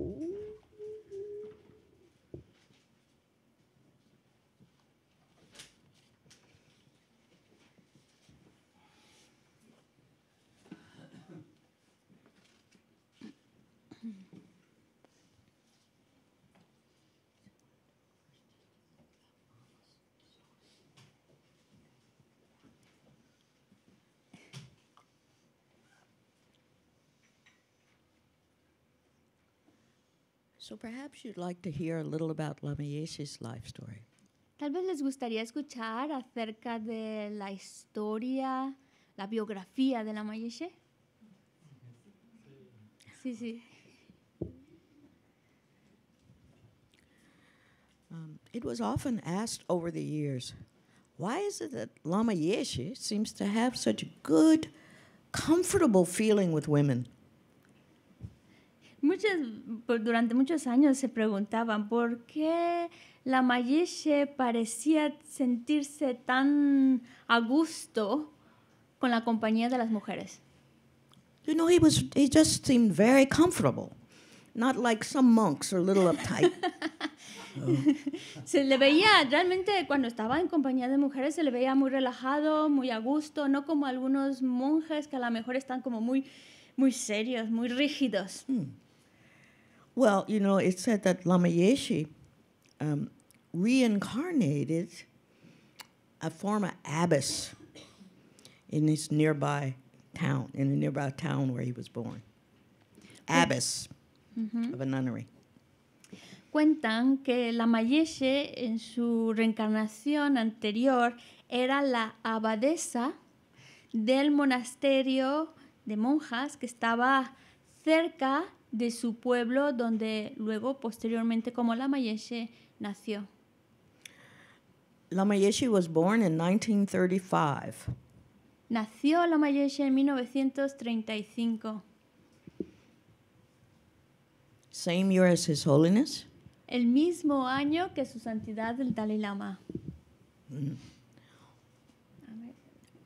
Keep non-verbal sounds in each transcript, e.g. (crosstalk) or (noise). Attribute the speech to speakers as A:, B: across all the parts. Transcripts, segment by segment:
A: Mm-hmm. So perhaps you'd like to hear a little about Lameyesi's life story.
B: Tal vez les gustaría escuchar acerca de la historia, la biografía de Lameyesi. Sí, sí.
A: Um, it was often asked over the years, why is it that Lama Yeshe seems to have such a good, comfortable feeling with women?
B: Muchas, durante muchos años se preguntaban por qué la Mayeshe parecía sentirse tan a gusto con la compañía de las mujeres.
A: You know, he was he just seemed very comfortable. Not like some monks are a little uptight.
B: (laughs) se le veía realmente cuando estaba en compañía de mujeres se le veía muy relajado, muy a gusto, no como algunos monjes que a lo mejor están como muy muy serios, muy rígidos. Hmm.
A: Well, you know, it said that Lama Yeshe um, reincarnated a former abbess in this nearby town, in the nearby town where he was born. Abbess mm -hmm. of a nunnery.
B: Cuentan que Lama Yeshe, en su reencarnación anterior era la abadesa del monasterio de monjas que estaba cerca de su pueblo donde luego posteriormente como mayeshe nació.
A: mayeshe was born in 1935.
B: Nació mayeshe en 1935.
A: Same year as His Holiness.
B: El mismo año que su santidad el Dalai Lama.
A: Mm.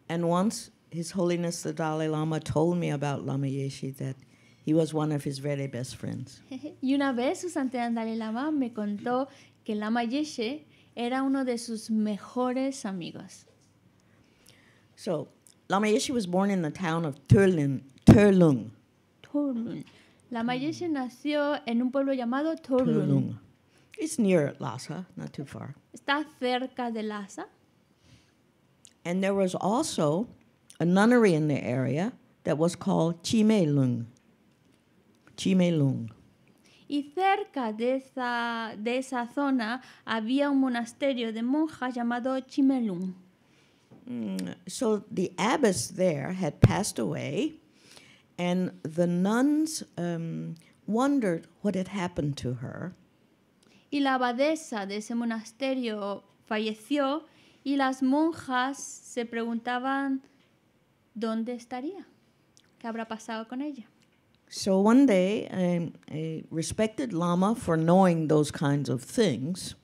A: And once His Holiness the Dalai Lama told me about mayeshe that He was one of his very best friends.
B: (laughs) y una vez su Santidad Dalai Lama me contó que Lama Yeshe era uno de sus mejores amigos.
A: So, Lama Yeshe was born in the town of Turlin, Turlung.
B: Turlung. Lama Yeshe nació en un pueblo llamado Turlung. Turlung.
A: It's near Lhasa, not too far.
B: Está cerca de Lhasa.
A: And there was also a nunnery in the area that was called Chimelung. Chimelung.
B: Y cerca de esa, esa zona había un monasterio de monjas llamado Chimelung.
A: Mm, so the abbess there had passed away, and the nuns um, wondered what had happened to her.
B: Y la abadesa de ese monasterio falleció, y las monjas se preguntaban dónde estaría, qué habrá pasado con ella.
A: So one day, a, a respected Lama for knowing those kinds of things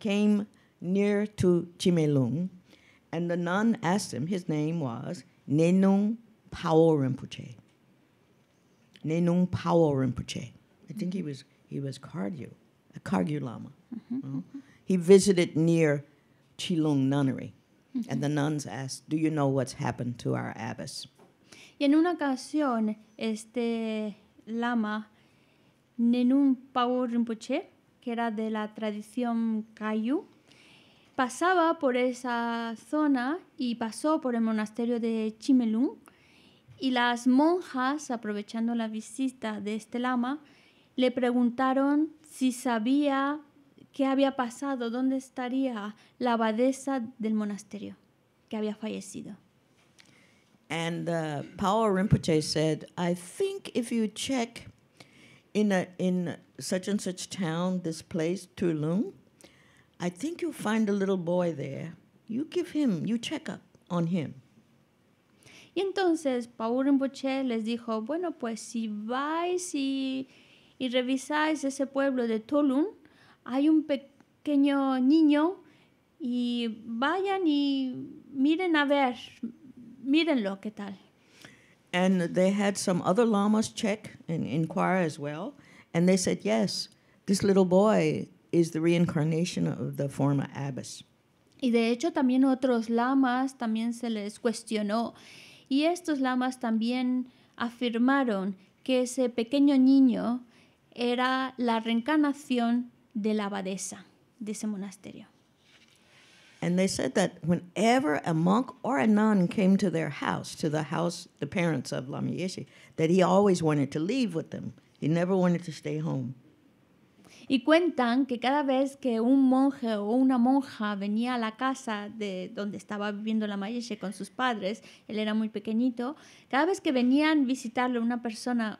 A: came near to Chimelung, and the nun asked him, his name was Nenung Pao Rinpoche. Nenung Pao Rinpoche. I think he was, he was Kargyu, a Kargyu Lama.
B: Mm-hmm. Uh-huh.
A: He visited near Chilung Nunnery, mm-hmm. and the nuns asked, Do you know what's happened to our abbess?
B: Y en una ocasión, este lama Nenun Pau Rinpoche, que era de la tradición Kayu, pasaba por esa zona y pasó por el monasterio de Chimelung. Y las monjas, aprovechando la visita de este lama, le preguntaron si sabía qué había pasado, dónde estaría la abadesa del monasterio que había fallecido.
A: And uh, Power Rinpoche said, I think if you check in, a, in such and such town, this place, Tulum, I think you'll find a little boy there. You give him, you check up on him.
B: Y entonces Paul Rinpoche les dijo, bueno, pues si vais y, y revisáis ese pueblo de Tulum, hay un pequeño niño y vayan y miren a ver, mírenlo qué tal. Y de hecho también otros lamas también se les cuestionó. Y estos lamas también afirmaron que ese pequeño niño era la reencarnación de la abadesa de ese monasterio. Y cuentan que cada vez que un monje o una monja venía a la casa de donde estaba viviendo la Mayeshe con sus padres, él era muy pequeñito, cada vez que venían a visitarlo una persona,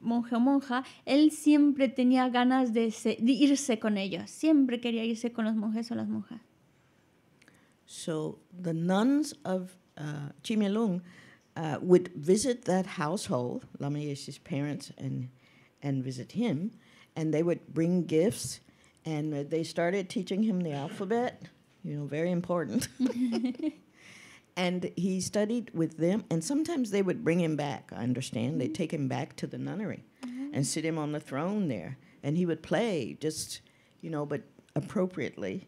B: monje o monja, él siempre tenía ganas de, de irse con ellos, siempre quería irse con los monjes o las monjas.
A: So the nuns of uh, Chimielung uh, would visit that household, Yeshe's parents, and, and visit him, and they would bring gifts, and uh, they started teaching him the alphabet, you know, very important. (laughs) and he studied with them, and sometimes they would bring him back, I understand. Mm -hmm. They'd take him back to the nunnery mm -hmm. and sit him on the throne there, and he would play just, you know, but appropriately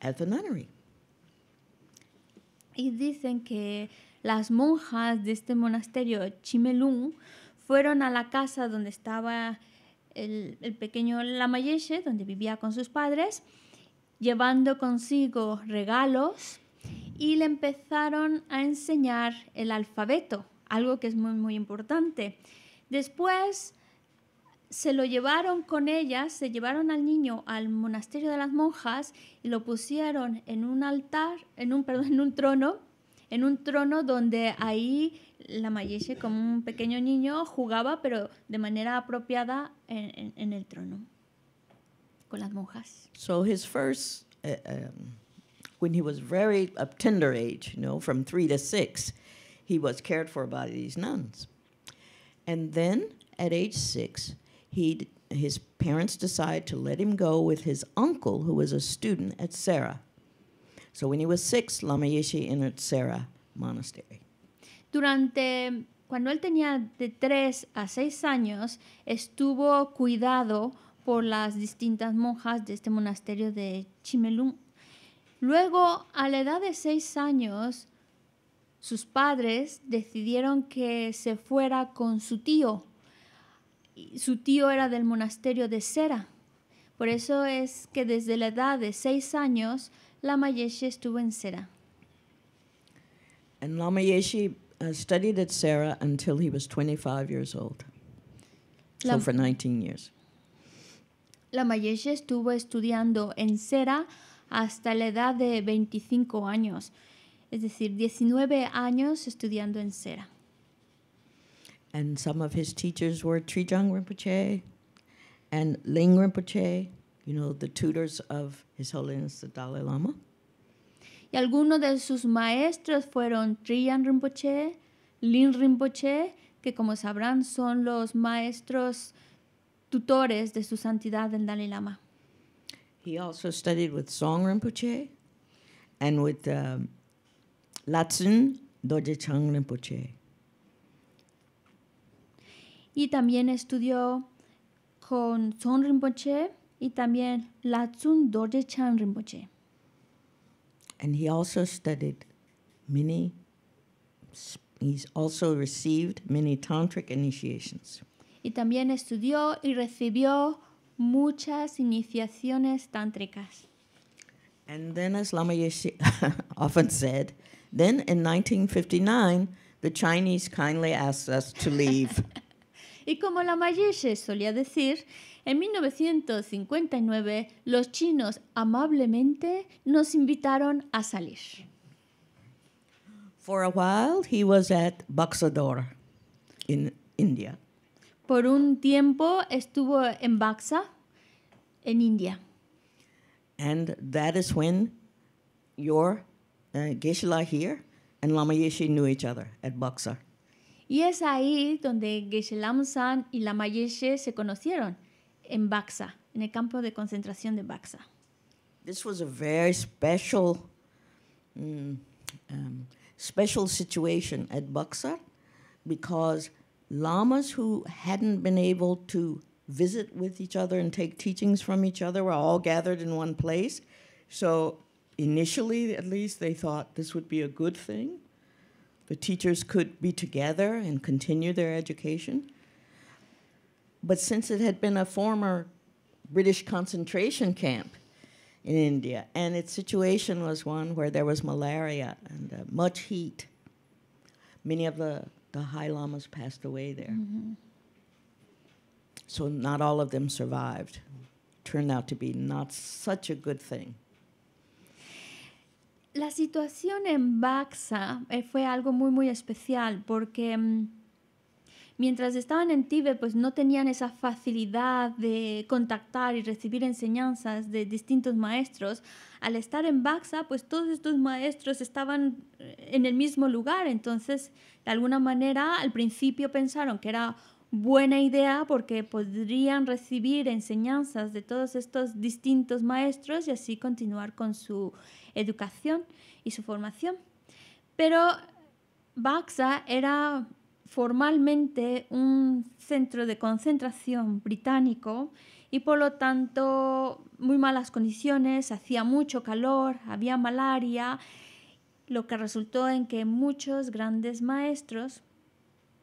A: at the nunnery.
B: y dicen que las monjas de este monasterio Chimelung fueron a la casa donde estaba el, el pequeño Lamayeshe, donde vivía con sus padres, llevando consigo regalos y le empezaron a enseñar el alfabeto, algo que es muy, muy importante. Después se lo llevaron con ellas, se llevaron al niño al monasterio de las monjas y lo pusieron en un altar, en un, (laughs) perdón, en un trono, en un trono donde ahí la Mayeche, como un pequeño niño, jugaba, pero de manera apropiada en, el trono, con las monjas.
A: So his first, eh, um, when he was very of tender age, you know, from three to six, he was cared for by these nuns. And then at age six, he his parents decide to let him go with his uncle, who was a student at Sarah. So when he was six, Lama Yeshe entered Sarah Monastery.
B: Durante cuando él tenía de tres a seis años, estuvo cuidado por las distintas monjas de este monasterio de Chimelung. Luego, a la edad de seis años, sus padres decidieron que se fuera con su tío su tío era del monasterio de Sera. Por eso es que desde la edad de seis años, Lama Yeshe estuvo en Sera.
A: And Lama Yeshe uh, studied at Sera until he was 25 years old. so for 19 years.
B: Lama Yeshe estuvo estudiando en Sera hasta la edad de 25 años, es decir, 19 años estudiando en Sera.
A: and some of his teachers were Trijang Rinpoche and Ling Rinpoche, you know, the tutors of His Holiness the Dalai Lama.
B: Y algunos de sus maestros fueron Trijang Rinpoche, Ling Rinpoche, que como sabrán son los maestros tutores de su santidad el Dalai Lama.
A: He also studied with Song Rinpoche and with um, Latsun Dorje Chang Rinpoche
B: y también estudió con Son Rinpoche y también Latsun Dorje Chan Rinpoche.
A: And he also studied many, he's also received many tantric initiations.
B: Y también estudió y recibió muchas iniciaciones tántricas.
A: And then, as Lama Yeshe (laughs) often said, then in 1959, the Chinese kindly asked us to leave. (laughs)
B: Y como Mayeshe solía decir, en 1959 los chinos amablemente nos invitaron a salir.
A: For a while he was at in India.
B: Por un tiempo estuvo en Baxa en India.
A: And that is when your uh, la here and Lama Yeshe knew each other at
B: Y es ahí donde Geshe-Lam San y Lama Yeshe se conocieron, en Baxa, en el campo de concentración de Baxa.
A: This was a very special, mm, um, special situation at Baxa because lamas who hadn't been able to visit with each other and take teachings from each other were all gathered in one place. So initially, at least, they thought this would be a good thing the teachers could be together and continue their education. But since it had been a former British concentration camp in India, and its situation was one where there was malaria and uh, much heat, many of the, the high lamas passed away there. Mm -hmm. So not all of them survived. Turned out to be not such a good thing.
B: la situación en Baxa eh, fue algo muy, muy especial porque mm, mientras estaban en Tíbet, pues no tenían esa facilidad de contactar y recibir enseñanzas de distintos maestros. Al estar en Baxa, pues todos estos maestros estaban eh, en el mismo lugar. Entonces, de alguna manera, al principio pensaron que era buena idea porque podrían recibir enseñanzas de todos estos distintos maestros y así continuar con su educación y su formación. Pero Baxa era formalmente un centro de concentración británico y por lo tanto muy malas condiciones, hacía mucho calor, había malaria, lo que resultó en que muchos grandes maestros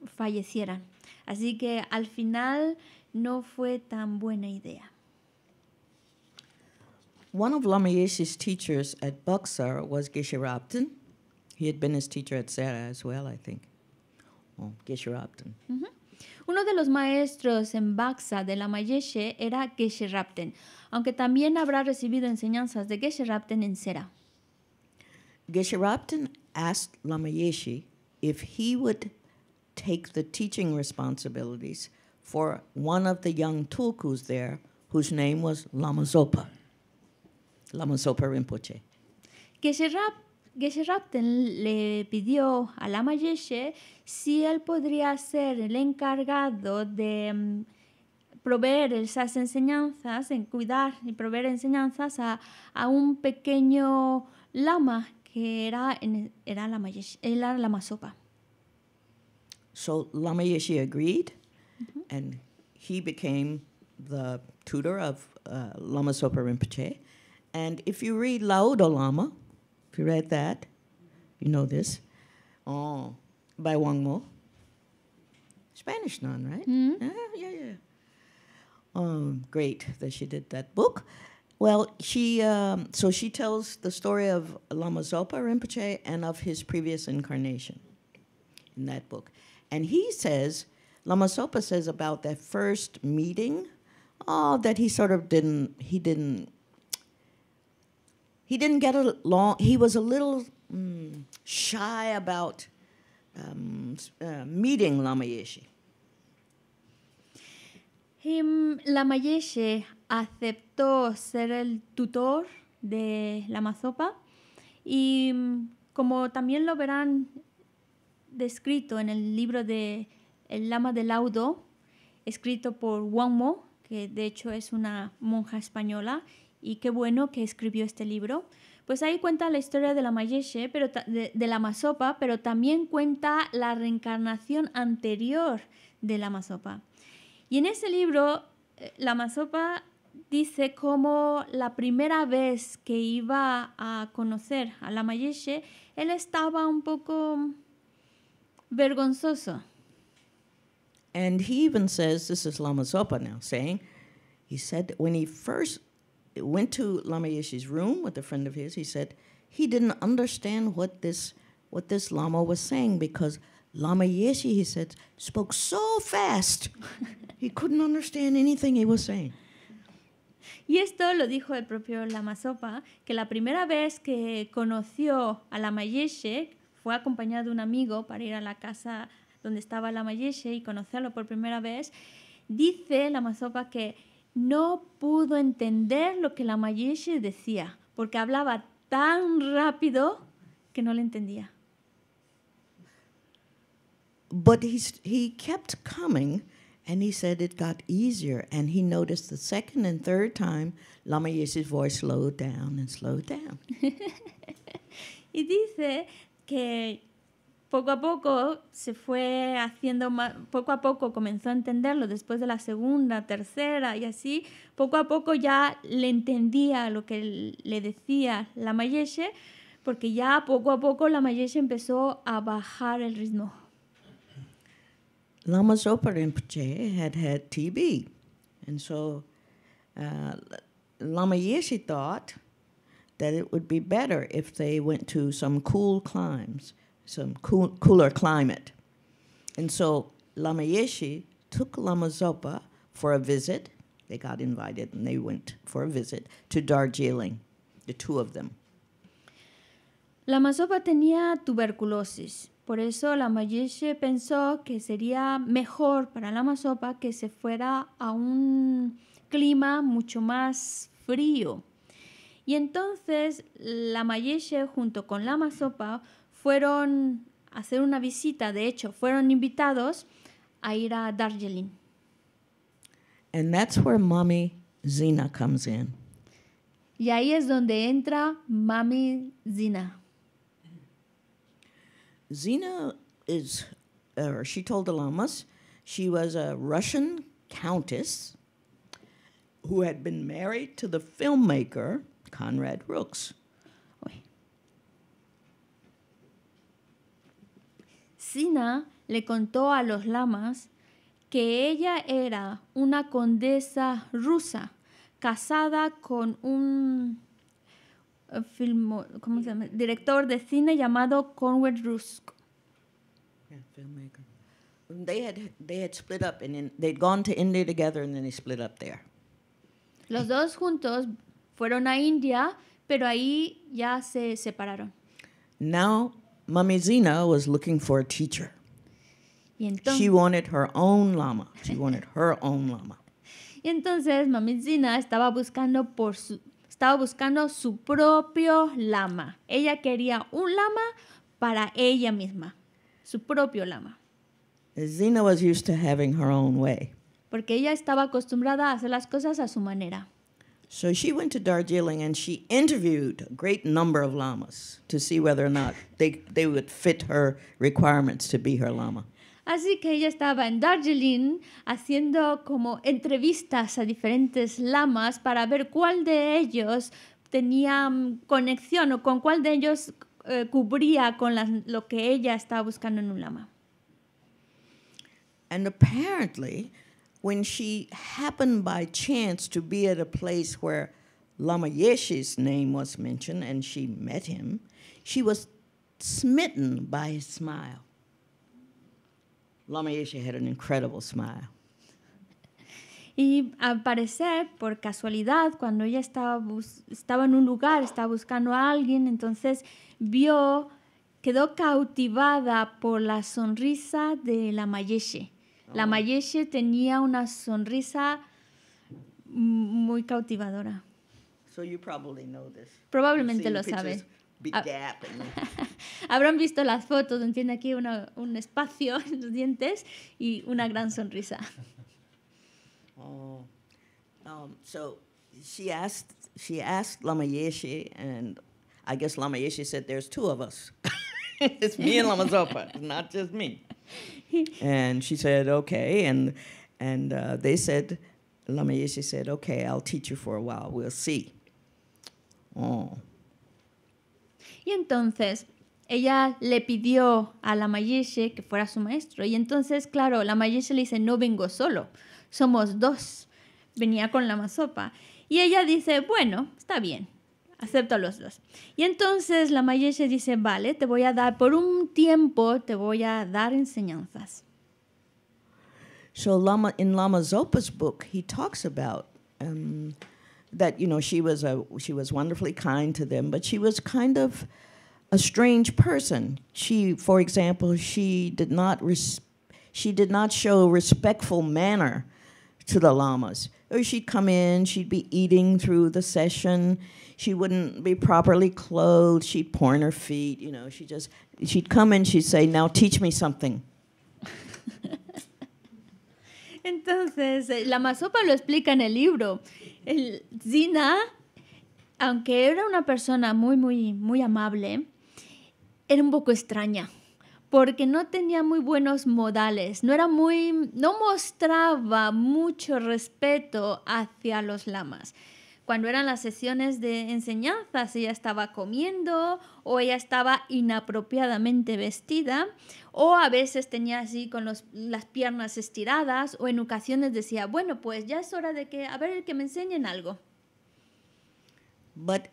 B: fallecieran. Así que al final no fue tan buena idea.
A: One of Yeshe's teachers at Buxar was Geshe Rabton. He had been his teacher at Sarah as well, I think. Oh, Geshe Rabton.
B: Mm -hmm. Uno de los maestros en Baxa de Lamayeshi era Geshe Rabten, aunque también habrá recibido enseñanzas de Geshe Rapten en Sera.
A: Geshe Rapten asked Lamayeshi if he would take the teaching responsibilities for one of the young tulkus there whose name was Lama Zopa. Lamasopa Sopa Rinpoche.
B: Geshe rapten le pidió a Lama Yeshe si él podría ser el encargado de mm, proveer esas enseñanzas, en cuidar y proveer enseñanzas a, a un pequeño lama que era, era, lama, Yeshe, era lama Sopa.
A: So Lama Yeshe agreed and he became the tutor of uh, Lama Sopa Rinpoche. And if you read Lama, if you read that, you know this, oh, by Wang Mo, Spanish nun, right? Mm-hmm. Yeah, yeah, yeah. Um, great that she did that book. Well, she um, so she tells the story of Lama Zopa Rinpoche and of his previous incarnation in that book, and he says Lama Zopa says about that first meeting, oh, that he sort of didn't he didn't he didn't get along. He was a mm, um, uh, Lama Yeshe.
B: Lama Yeshe aceptó ser el tutor de Lama Zopa y mm, como también lo verán descrito en el libro de El Lama de Laudo, escrito por Wangmo que de hecho es una monja española y qué bueno que escribió este libro. Pues ahí cuenta la historia de la Mayeshe, pero de, la Masopa, pero también cuenta la reencarnación anterior de la Masopa. Y en ese libro, eh, la Masopa dice cómo la primera vez que iba a conocer a la Mayeshe, él estaba un poco vergonzoso.
A: And he even says, this is now saying, he said when first went to Lama Yeshe's room with a friend of his. He said he didn't understand what this what this Lama was saying because Lama Yeshe, he said, spoke so fast (laughs) he couldn't understand anything he was saying.
B: Y esto lo dijo el propio Lama Sopa, que la primera vez que conoció a Lama Yeshe fue acompañado de un amigo para ir a la casa donde estaba Lama Yeshe y conocerlo por primera vez. Dice Lama Sopa que no pudo entender lo que la Mayishi decía, porque hablaba tan rápido que no le entendía.
A: But he, he kept coming and he said it got easier. And he noticed the second and third time, Lama Yeshe's voice slowed down and slowed down. (laughs)
B: y dice que poco a poco se fue haciendo más, poco a poco comenzó a entenderlo después de la segunda, tercera y así, poco a poco ya le entendía lo que le decía la Mayeshe, porque ya poco a poco la Mayeshe empezó a bajar el ritmo.
A: Lama Zopa Rinpoche had had TB, and so uh, Lama thought that it would be better if they went to some cool climes some cooler climate. And so Lama took Lama for a visit. They got invited and they went for a visit to Darjeeling, the two of them.
B: Lama tenía tuberculosis. Por eso Lama pensó que sería mejor para Lama que se fuera a un clima mucho más frío. Y entonces Lama junto con Lama fueron a hacer una visita, de hecho, fueron invitados a ir a Darjeeling.
A: And that's where mommy Zina comes in.
B: Y ahí es donde entra mami Zina.
A: Zina is, uh, or she told the lamas, she was a Russian countess who had been married to the filmmaker Conrad Rooks.
B: Sina le contó a los lamas que ella era una condesa rusa casada con un eh, director de cine llamado Conrad Rusk. together Los dos juntos fueron a India, pero ahí ya se separaron.
A: Now Mami Zina was looking for a teacher. she wanted her own llama. She wanted her own lama.
B: entonces Mami Zina estaba buscando por su estaba buscando su propio lama. Ella quería un lama para ella misma, su propio lama.
A: Zina was used to having her own way.
B: Porque ella estaba acostumbrada a hacer las cosas a su manera.
A: So she went to Darjeeling and she interviewed a great number of lamas to see whether or not they, they would fit her requirements to be her lama.
B: Así que ella estaba en Darjeeling haciendo como entrevistas a diferentes lamas para ver cuál de ellos tenía mm, conexión o con cuál de ellos eh, cubría con las, lo que ella estaba buscando en un lama.
A: And apparently, when she happened by chance to be at a place where Lama Yeshe's name was mentioned and she met him, she was smitten by his smile. Lama Yeshe had an incredible smile.
B: (laughs) Y al parecer, por casualidad, cuando ella estaba, estaba en un lugar, estaba buscando a alguien, entonces vio, quedó cautivada por la sonrisa de Lama Yeshe. La Mayeshe tenía una sonrisa muy cautivadora.
A: So you probably know this. Probablemente lo sabe. Ah. (laughs)
B: Habrán visto las fotos donde tiene aquí una, un espacio (laughs) en los dientes y una gran sonrisa. (laughs)
A: Oh. Um, so she asked, she asked Lama Yeshe, and I guess Lama Yeshe said, "There's two of us. it's me and Lama Zopa, not just me." Y
B: entonces ella le pidió a la mayeshe que fuera su maestro. Y entonces, claro, la mayeshe le dice, no vengo solo, somos dos. Venía con la masopa. Y ella dice, bueno, está bien, Acepto a los dos. Y entonces la dice, vale, te voy a dar, por un tiempo te voy a dar enseñanzas.
A: So Lama, in Lama Zopa's book, he talks about um, that, you know, she was, a, she was wonderfully kind to them, but she was kind of a strange person. She, for example, she did not, res- she did not show respectful manner to the lamas. Or she'd come in, she'd be eating through the session, she wouldn't be properly clothed. She'd her feet. she'd come and she'd say, "Now teach me something."
B: (laughs) Entonces, eh, la masopa lo explica en el libro. Zina, aunque era una persona muy, muy, muy amable, era un poco extraña porque no tenía muy buenos modales, no era muy, no mostraba mucho respeto hacia los lamas cuando eran las sesiones de enseñanzas, ella estaba comiendo o ella estaba inapropiadamente vestida o a veces tenía así con los, las piernas estiradas o en ocasiones decía, bueno, pues ya es hora de que, a ver, que me enseñen algo.
A: But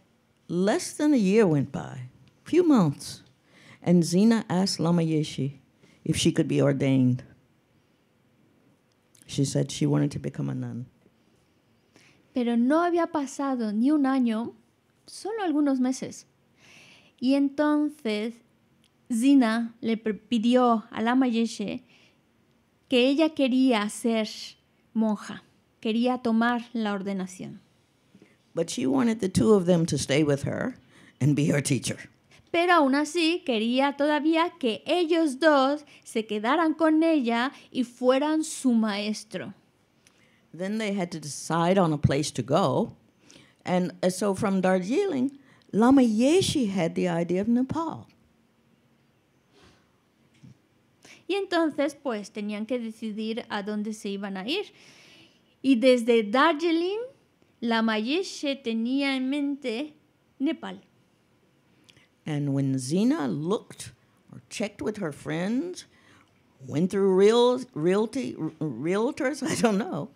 A: less than a year went by, few months, and Zina asked Lama Yeshi if she could be ordained. She said she wanted to become a nun
B: pero no había pasado ni un año, solo algunos meses. Y entonces Zina le pidió a la Mayeshe que ella quería ser monja, quería tomar la ordenación.
A: But she wanted the two of them to stay with her and be her teacher.
B: Pero aún así quería todavía que ellos dos se quedaran con ella y fueran su maestro.
A: Then they had to decide on a place to go. And uh, so from Darjeeling, Lama Yeshe had the idea of Nepal.
B: Y entonces, pues tenían que decidir a dónde se iban a ir. Y desde Darjeeling, Lama Yeshe tenía en mente Nepal.
A: And when Zina looked or checked with her friends, went through real, realty, realtors, (laughs) I don't know,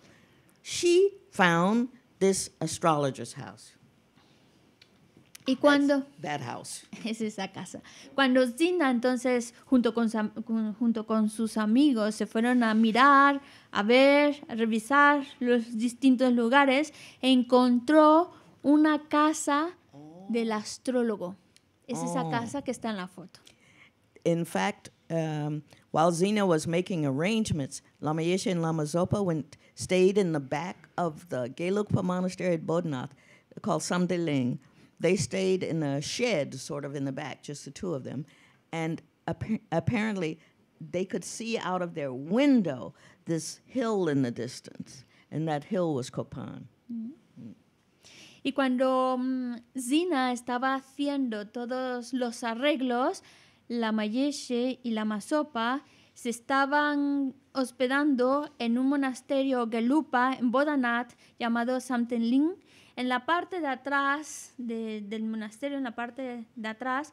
A: she found this astrologer's house.
B: Y cuando that house. (laughs) es esa casa. Cuando Zina entonces junto con, junto con sus amigos se fueron a mirar, a ver, a revisar los distintos lugares, encontró una casa del astrólogo. Es esa oh. casa que está en la foto.
A: In fact, um, while Zena was making arrangements, Lama Yeshe and Lama Zopa went, stayed in the back of the Gelugpa monastery at Bodnath called Samdeling. They stayed in a shed, sort of in the back, just the two of them. And apparently, they could see out of their window this hill in the distance. And that hill was Copan.
B: Mm-hmm. Y cuando um, mm, Zina estaba haciendo todos los arreglos, la Mayeshe y la Masopa se estaban hospedando en un monasterio Gelupa en Bodanat llamado Samtenlin. En la parte de atrás del monasterio, en la parte de atrás,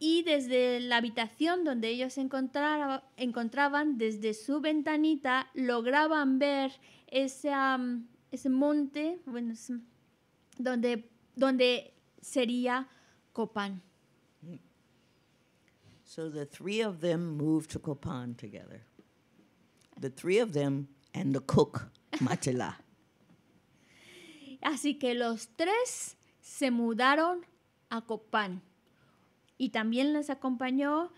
B: y desde la habitación donde ellos se encontraban, desde su ventanita, lograban ver ese, ese monte, bueno, donde, donde sería Copán.
A: So the three of them moved to Copan together. The three of them and the cook, (laughs) Matila.
B: Así que los tres se mudaron a Copán. Y también les acompañó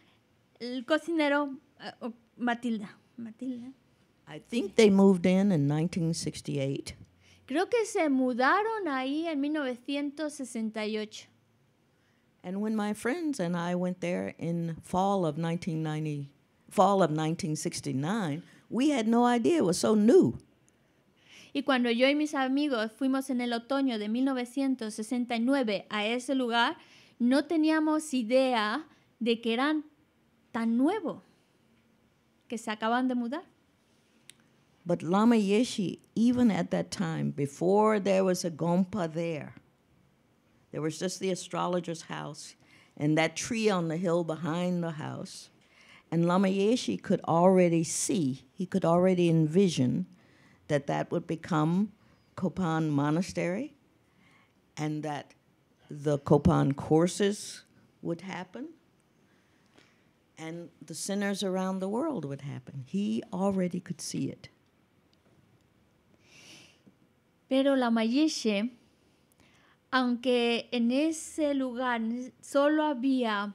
B: el cocinero eh, oh, Matilda. Matilda. I think they moved
A: in in 1968.
B: Creo que se mudaron ahí en 1968.
A: And when my friends and I went there in fall of 1990, fall of 1969, we had no idea it was so new.
B: Y cuando yo y mis amigos fuimos en el otoño de 1969 a ese lugar, no teníamos idea de que eran tan nuevo, que se acaban de mudar.
A: But Lama Yeshe, even at that time, before there was a Gompa there, there was just the astrologer's house and that tree on the hill behind the house. And Yeshe could already see, he could already envision that that would become Copan Monastery and that the Copan courses would happen and the sinners around the world would happen. He already could see it.
B: Pero Yeshe. aunque en ese lugar solo había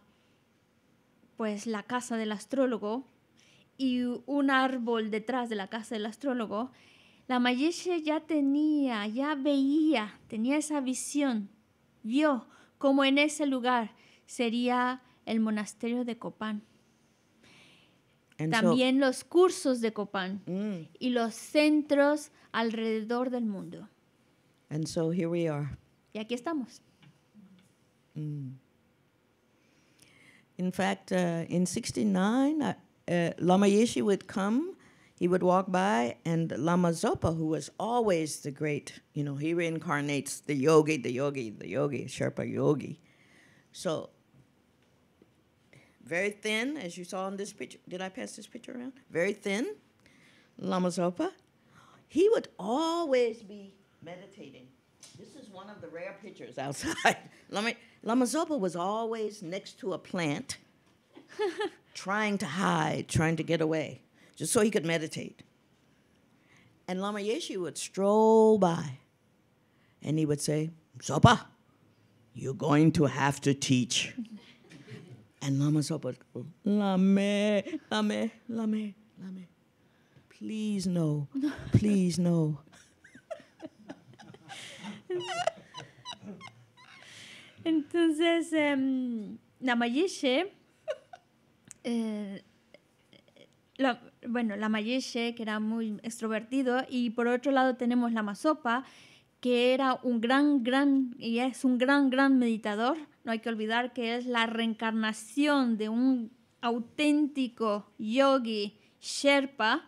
B: pues la casa del astrólogo y un árbol detrás de la casa del astrólogo, la Mayeshe ya tenía, ya veía, tenía esa visión, vio cómo en ese lugar sería el monasterio de Copán. También los cursos de Copán mm. y los centros alrededor del mundo.
A: And so here we are.
B: Y aquí estamos.
A: Mm. In fact, uh, in 69, uh, uh Lama Yeshe would come, he would walk by, and Lama Zopa, who was always the great, you know, he reincarnates the yogi, the yogi, the yogi, Sherpa yogi. So, very thin, as you saw in this picture. Did I pass this picture around? Very thin, Lama Zopa. He would always be meditating. This is one of the rare pictures outside. (laughs) Lama, Zopa was always next to a plant, (laughs) trying to hide, trying to get away, just so he could meditate. And Lama Yeshe would stroll by, and he would say, Zopa, you're going to have to teach. (laughs) and Lama Zopa would go, Lame, Lame, Lame, Lame. Please no, please no.
B: (laughs) Entonces, em, eh, la Namayeshe, bueno, la Mayeshe, que era muy extrovertido, y por otro lado tenemos la Masopa, que era un gran, gran, y es un gran, gran meditador. No hay que olvidar que es la reencarnación de un auténtico yogi, Sherpa.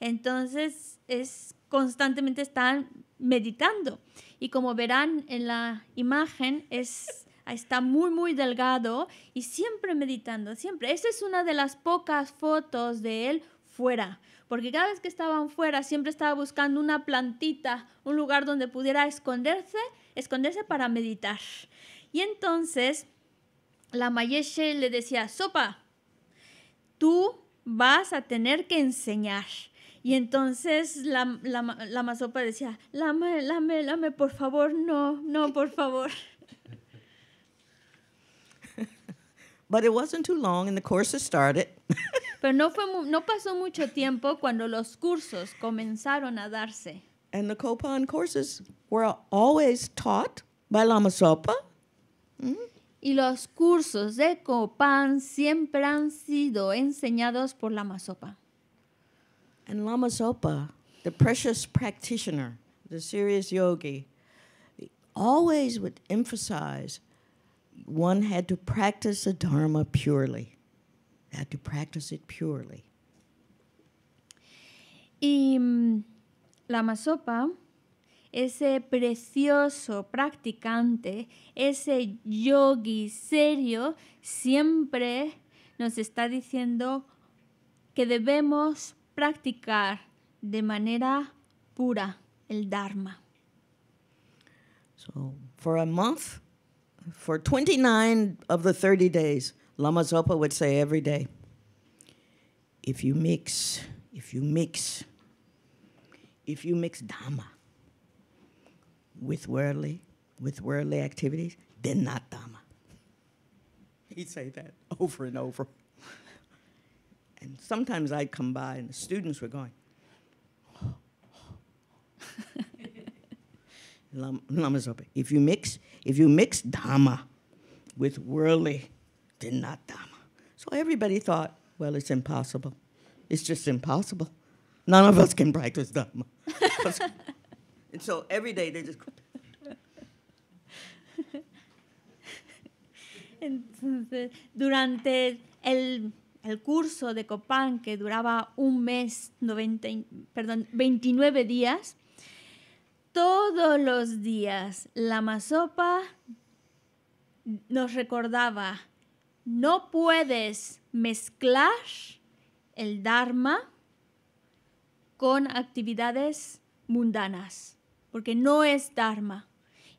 B: Entonces, es constantemente están meditando. Y como verán en la imagen, es, está muy, muy delgado y siempre meditando, siempre. Esa es una de las pocas fotos de él fuera, porque cada vez que estaban fuera siempre estaba buscando una plantita, un lugar donde pudiera esconderse, esconderse para meditar. Y entonces la Mayeshe le decía, Sopa, tú vas a tener que enseñar. Y entonces la, la, la masopa decía, lame, lame, lame, por favor, no, no, por favor.
A: But it wasn't too long and the courses started.
B: (laughs) Pero no, pasó mucho tiempo cuando los cursos comenzaron a darse.
A: And the Copan courses were always taught by mm-hmm.
B: Y los cursos de Copan siempre han sido enseñados por la masopa.
A: And Lama Zopa, the precious practitioner, the serious yogi, always would emphasize one had to practice the Dharma purely. Had to practice it purely.
B: Y mm, Lama Zopa, ese precioso practicante, ese yogi serio, siempre nos está diciendo que debemos practicar de manera pura el Dharma.
A: So, for a month, for 29 of the 30 days, Lama Zopa would say every day, if you mix, if you mix, if you mix Dharma with worldly, with worldly activities, then not Dharma. He'd say that over and over. And sometimes I'd come by and the students were going, Lama, (laughs) Zopa, if you mix, if you mix Dhamma with worldly, then not Dhamma. So everybody thought, well, it's impossible. It's just impossible. None of us can practice Dhamma. (laughs) and so every day they just.
B: (laughs) Entonces, durante el El curso de Copán, que duraba un mes, perdón, 29 días, todos los días la masopa nos recordaba, no puedes mezclar el Dharma con actividades mundanas, porque no es Dharma.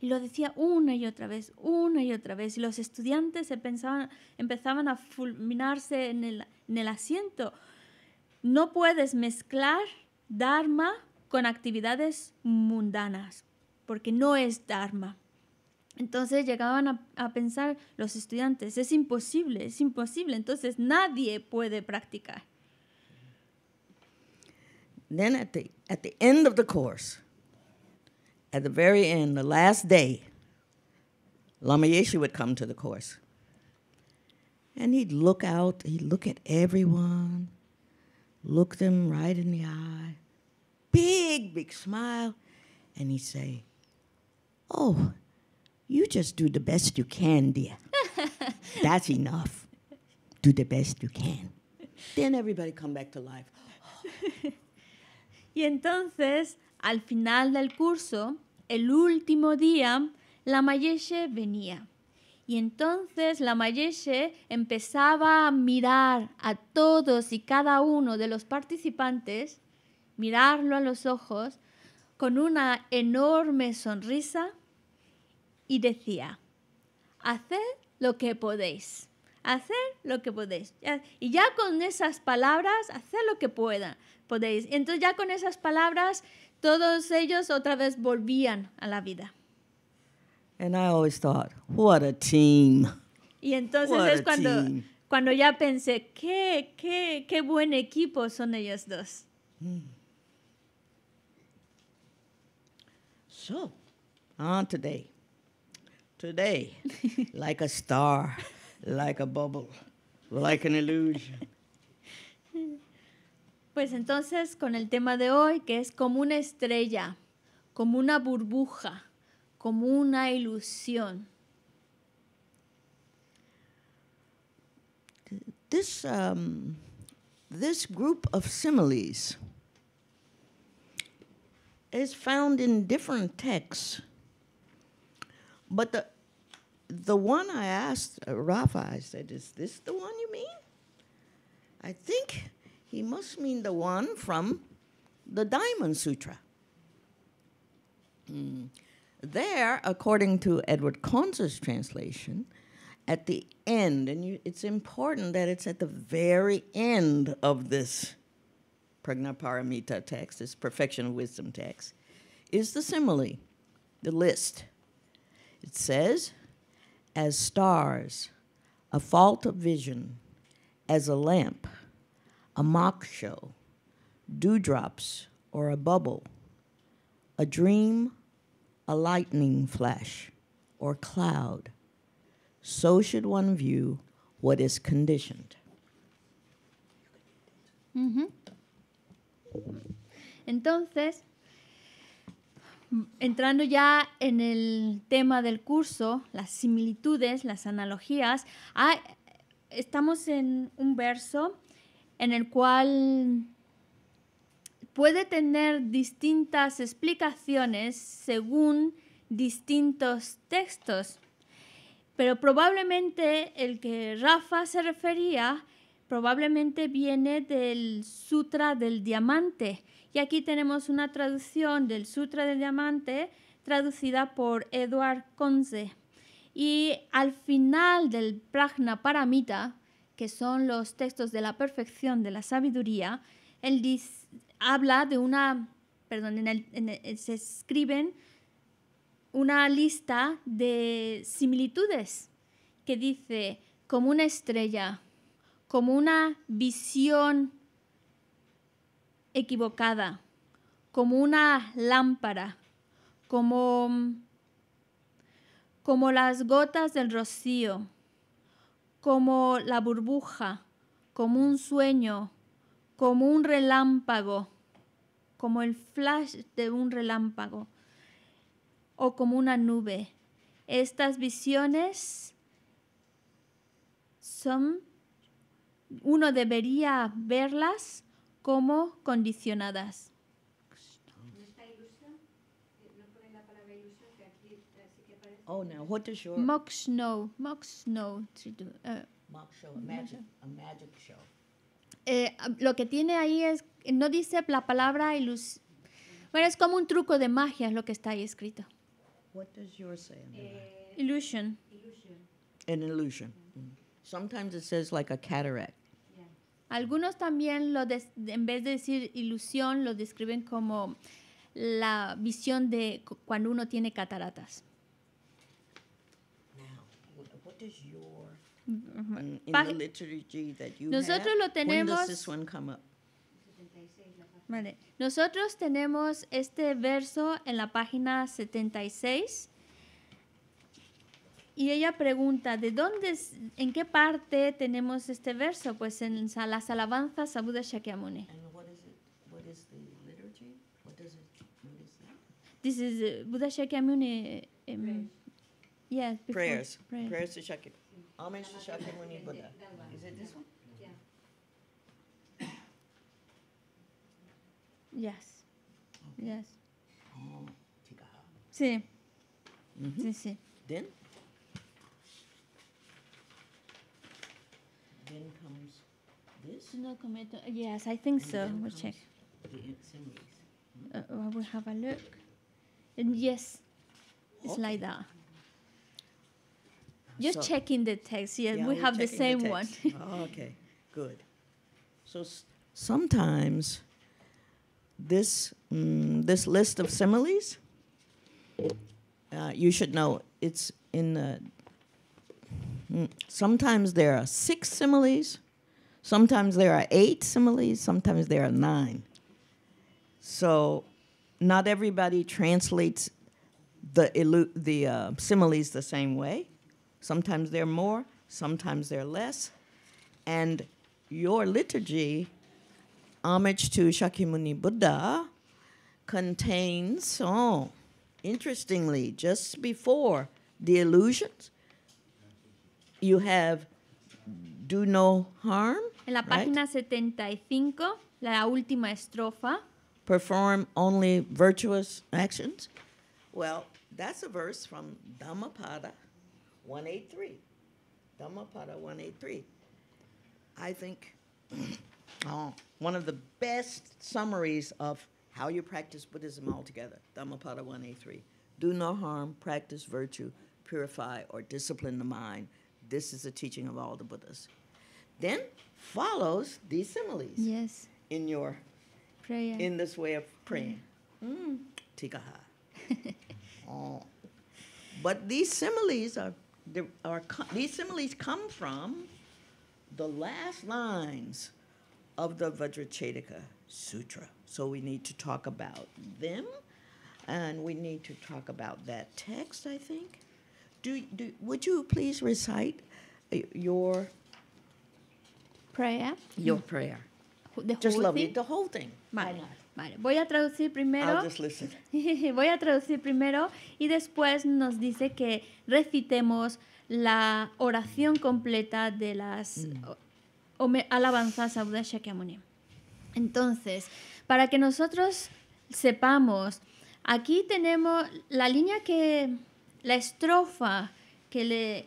B: Y lo decía una y otra vez, una y otra vez. Y los estudiantes se pensaban, empezaban a fulminarse en el, asiento. No puedes mezclar Dharma con actividades mundanas, porque no es Dharma. Entonces llegaban a, a, pensar los estudiantes, es imposible, es imposible, entonces nadie puede practicar.
A: Then at the end of the course, at the very end, the last day, Lama Yeshu would come to the course. And he'd look out, he'd look at everyone, look them right in the eye, big, big smile, and he'd say, Oh, you just do the best you can, dear. (laughs) That's enough. Do the best you can. Then everybody come back to life.
B: (laughs) y entonces Al final del curso, el último día, la Mayeshe venía. Y entonces la Mayeshe empezaba a mirar a todos y cada uno de los participantes, mirarlo a los ojos, con una enorme sonrisa y decía, haced lo que podéis, haced lo que podéis. Y ya con esas palabras, haced lo que pueda, podéis. Entonces ya con esas palabras todos ellos otra vez volvían a la vida.
A: And I always thought, what a team.
B: Y entonces es cuando, cuando ya pensé, qué, qué, qué buen equipo son ellos dos. Hmm.
A: So, on today, today, (laughs) like a star, like a bubble, like an
B: illusion. Pues entonces con el tema de hoy, que es como una estrella, como una burbuja, como una ilusión.
A: This, um, this group of similes is found in different texts, but the the one I asked uh, Rafa, I said, "Is this the one you mean?" I think He must mean the one from the Diamond Sutra. Mm. There, according to Edward Conze's translation, at the end, and you, it's important that it's at the very end of this Prajnaparamita text, this perfection of wisdom text, is the simile, the list. It says, as stars, a fault of vision, as a lamp, a mock show, dewdrops or a bubble, a dream, a lightning flash or cloud. So should one view what is conditioned.
B: Mm -hmm. Entonces, entrando ya en el tema del curso, las similitudes, las analogías, ah, estamos en un verso en el cual puede tener distintas explicaciones según distintos textos. Pero probablemente el que Rafa se refería probablemente viene del Sutra del Diamante. Y aquí tenemos una traducción del Sutra del Diamante traducida por Eduard Conze. Y al final del Prajna Paramita, que son los textos de la perfección de la sabiduría, él habla de una, perdón, se escriben una lista de similitudes que dice como una estrella, como una visión equivocada, como una lámpara, como, como las gotas del rocío, como la burbuja, como un sueño, como un relámpago, como el flash de un relámpago o como una nube. Estas visiones son, uno debería verlas como condicionadas.
A: Oh, now what does your
B: mock snow, mock snow to do, uh,
A: mock show, a magic, a magic show.
B: Eh, lo que tiene ahí es no dice la palabra ilus. Bueno, es como un truco de magia es lo que está ahí escrito.
A: What does yours say? Eh,
B: illusion. illusion.
A: An illusion. Mm. Sometimes it says like a cataract.
B: Algunos también lo de, en vez de decir ilusión lo describen como la visión de cuando uno tiene cataratas
A: your in, Nosotros lo tenemos.
B: Vale. Nosotros tenemos este verso en la página 76 y ella pregunta, ¿de dónde, en qué parte tenemos este verso? Pues en las alabanzas Buda Shakyamuni. This is uh, Shakyamuni. Em, Yes. before Prayers, prayer.
A: prayers to Shakyamuni Amen to Shakib when you it this one?
B: Yes. Yes. Oh, Sí. Mm
A: -hmm. Sí, sí. Then? Then comes
B: this? No comment. Yes, I think and so. We'll check.
A: The similes. Hmm? Uh,
B: I uh, will have a look. And yes, it's okay. like that. Just so, checking the text. Yeah, yeah we have the same the one. (laughs) oh, okay,
A: good. So sometimes this mm, this list of similes, uh, you should know it's in. the. Mm, sometimes there are six similes, sometimes there are eight similes, sometimes there are nine. So, not everybody translates the the uh, similes the same way. Sometimes they're more, sometimes they're less. And your liturgy, homage to Shakyamuni Buddha, contains, oh, interestingly, just before the illusions, you have do no harm.
B: En la página right? 75, la última estrofa.
A: Perform only virtuous actions. Well, that's a verse from Dhammapada. 183. Dhammapada 183. I think oh, (clears throat) one of the best summaries of how you practice Buddhism altogether, Dhammapada 183. Do no harm, practice virtue, purify or discipline the mind. This is the teaching of all the Buddhas. Then follows these similes. Yes. In your prayer. In this way of praying. Mm. mm. Tikaha. oh. (laughs) But these similes are there are these similes come from the last lines of the Vajracchedika Sutra. So we need to talk about them, and we need to talk about that text. I think. Do, do would you please recite uh, your
B: prayer? Your prayer. The Just lovely. The whole thing. Why not? voy a traducir primero. (laughs) voy a traducir primero y después nos dice que recitemos la oración completa de las mm. alabanzas a Buda Shakyamuni. Entonces, para que nosotros sepamos, aquí tenemos la línea que, la estrofa que le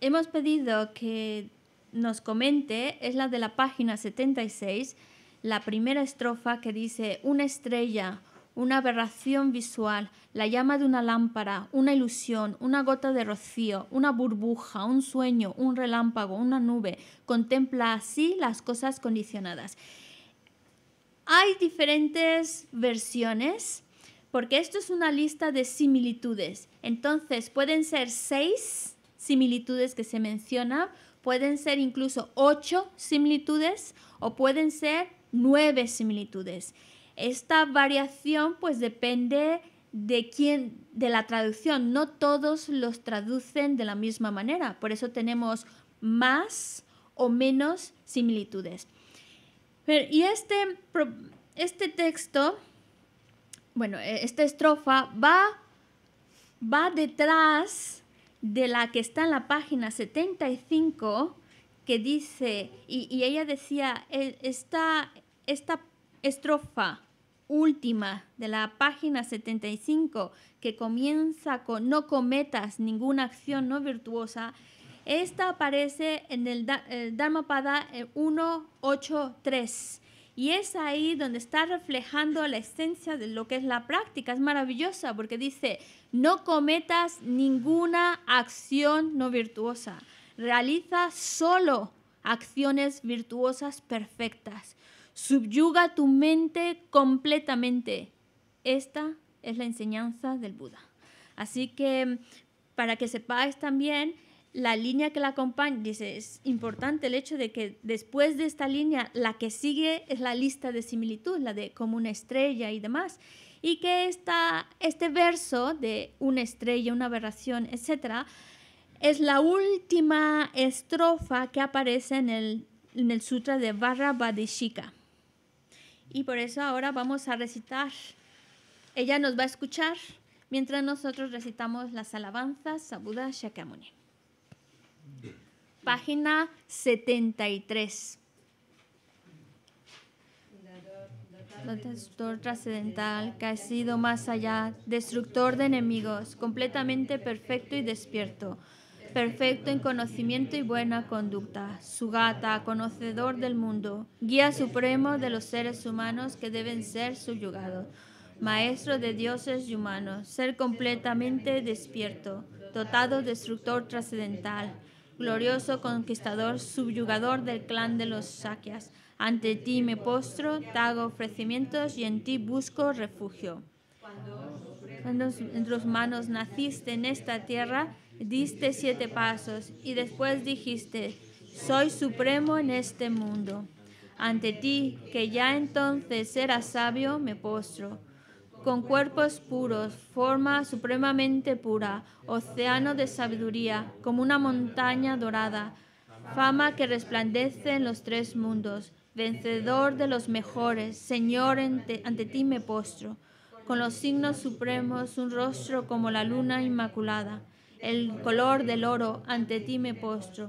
B: hemos pedido que nos comente es la de la página 76 la primera estrofa que dice una estrella, una aberración visual, la llama de una lámpara, una ilusión, una gota de rocío, una burbuja, un sueño, un relámpago, una nube, contempla así las cosas condicionadas. Hay diferentes versiones porque esto es una lista de similitudes. Entonces pueden ser seis similitudes que se mencionan, pueden ser incluso ocho similitudes o pueden ser nueve similitudes. Esta variación pues depende de quién, de la traducción. No todos los traducen de la misma manera. Por eso tenemos más o menos similitudes. y este, este texto, bueno, e, esta estrofa va, va detrás de la que está en la página 75 que dice, y, y ella decía, e, esta, esta estrofa última de la página 75 que comienza con no cometas ninguna acción no virtuosa, esta aparece en el, el Dharmapada 183. Y es ahí donde está reflejando la esencia de lo que es la práctica. Es maravillosa porque dice, no cometas ninguna acción no virtuosa. Realiza solo acciones virtuosas perfectas. Subyuga tu mente completamente. Esta es la enseñanza del Buda. Así que para que sepáis también la línea que la acompaña, dice, es importante el hecho de que después de esta línea la que sigue es la lista de similitud, la de como una estrella y demás, y que este verso de una estrella, una aberración, etc., es la última estrofa que aparece en el, sutra de barra y por eso ahora vamos a recitar. Ella nos va a escuchar mientras nosotros recitamos las alabanzas a Buda Shakyamuni. Página 73. La trascendental que ha sido más allá, destructor de enemigos, completamente perfecto y despierto perfecto en conocimiento y buena conducta, Sugata, conocedor del mundo, guía supremo de los seres humanos que deben ser subyugados, maestro de dioses y humanos, ser completamente despierto, dotado destructor trascendental, glorioso conquistador, subyugador del clan de los saquias. Ante ti me postro, te hago ofrecimientos y en ti busco refugio. Cuando en tus manos naciste en esta tierra, diste siete pasos y después dijiste, soy supremo en este mundo. Ante ti, que ya entonces era sabio, me postro. Con cuerpos puros, forma supremamente pura, océano de sabiduría, como una montaña dorada, fama que resplandece en los tres mundos, vencedor de los mejores, Señor, ante, ante ti me postro. Con los signos supremos, un rostro como la luna inmaculada el color del oro, ante ti me postro.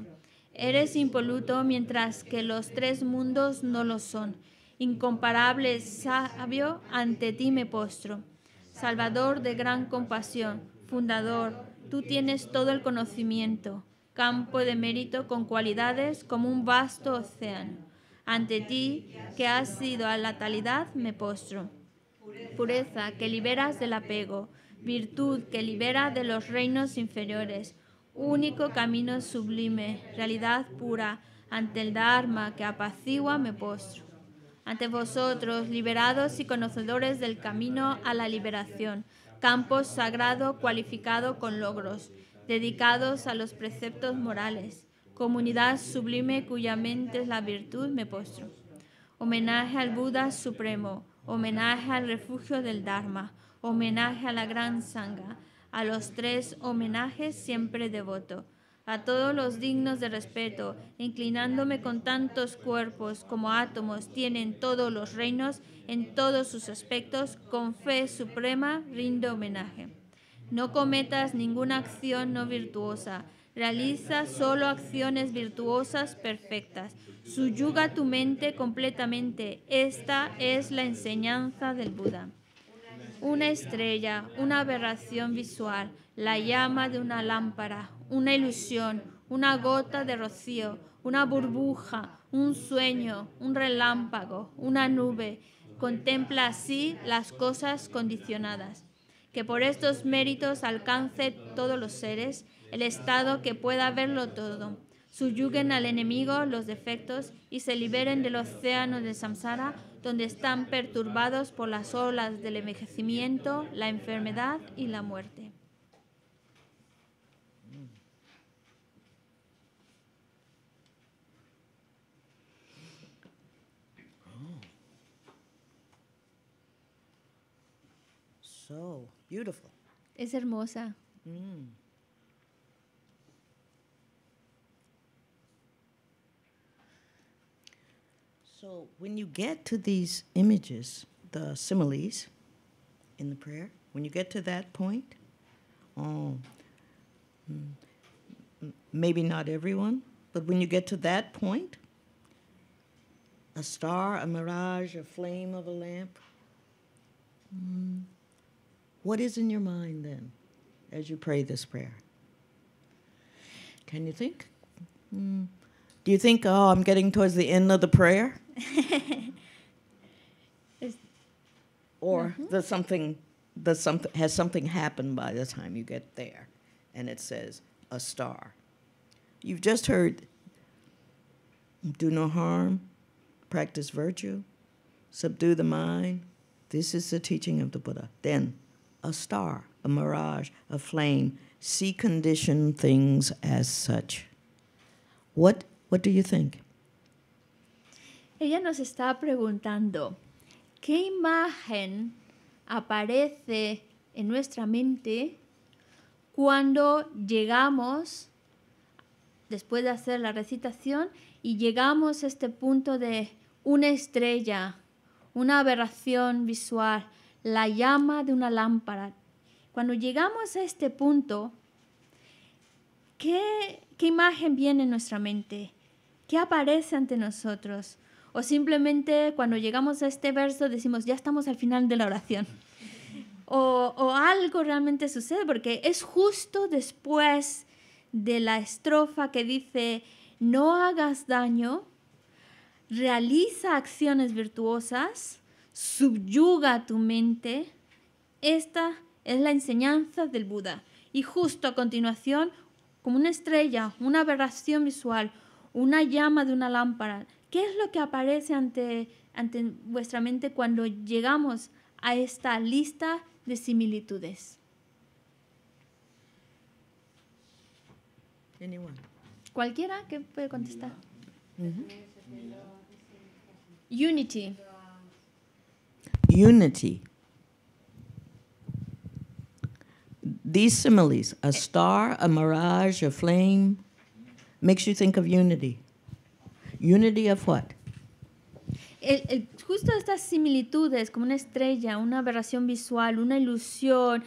B: Eres impoluto mientras que los tres mundos no lo son. Incomparable sabio, ante ti me postro. Salvador de gran compasión, fundador, tú tienes todo el conocimiento, campo de mérito con cualidades como un vasto océano. Ante ti, que has sido a la talidad, me postro. Pureza que liberas del apego, virtud que libera de los reinos inferiores, único camino sublime, realidad pura, ante el Dharma que apacigua me postro. Ante vosotros, liberados y conocedores del camino a la liberación, campo sagrado cualificado con logros, dedicados a los preceptos morales, comunidad sublime cuya mente es la virtud, me postro. Homenaje al Buda Supremo, homenaje al refugio del Dharma, homenaje a la gran sangha, a los tres homenajes siempre devoto, a todos los dignos de respeto, inclinándome con tantos cuerpos como átomos tienen todos los reinos, en todos sus aspectos, con fe suprema rindo homenaje. No cometas ninguna acción no virtuosa, realiza solo acciones virtuosas perfectas, suyuga tu mente completamente, esta es la enseñanza del Buda una estrella, una aberración visual, la llama de una lámpara, una ilusión, una gota de rocío, una burbuja, un sueño, un relámpago, una nube. Contempla así las cosas condicionadas. Que por estos méritos alcance todos los seres el estado que pueda verlo todo. Subyuguen al enemigo los defectos y se liberen del océano de samsara donde están perturbados por las olas del envejecimiento, la enfermedad y la muerte.
A: So beautiful.
B: Es hermosa.
A: Mm. So when you get to these images, the similes in the prayer, when you get to that point, oh, mm, maybe not everyone, but when you get to that point, a star, a mirage, a flame of a lamp, mm, what is in your mind then as you pray this prayer? Can you think? Mm. Do you think, oh, I'm getting towards the end of the prayer? (laughs) or mm-hmm. there's something, does something, has something happened by the time you get there and it says a star. You've just heard do no harm, practice virtue, subdue the mind. This is the teaching of the Buddha. Then a star, a mirage, a flame, see conditioned things as such. What, what do you think?
B: ella nos está preguntando, ¿qué imagen aparece en nuestra mente cuando llegamos, después de hacer la recitación, y llegamos a este punto de una estrella, una aberración visual, la llama de una lámpara? Cuando llegamos a este punto, ¿qué, imagen viene en nuestra mente? ¿Qué aparece ante nosotros? o simplemente cuando llegamos a este verso decimos, ya estamos al final de la oración. O, algo realmente sucede, porque es justo después de la estrofa que dice, no hagas daño, realiza acciones virtuosas, subyuga tu mente. Esta es la enseñanza del Buda. Y justo a continuación, como una estrella, una aberración visual, una llama de una lámpara, ¿Qué es lo que aparece ante, ante vuestra mente cuando llegamos a esta lista de similitudes? Anyone. Cualquiera que puede contestar. Unity.
A: Unity. These similes, a star, a mirage, a flame, makes you think of unity. Unity of what?
B: justo estas similitudes, como una estrella, una aberración visual, una ilusión,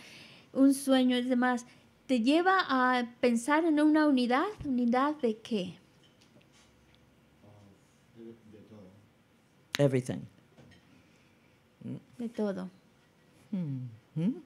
B: un sueño y demás, te lleva a pensar en una unidad. ¿Unidad de qué? Everything. De todo. Mm-hmm.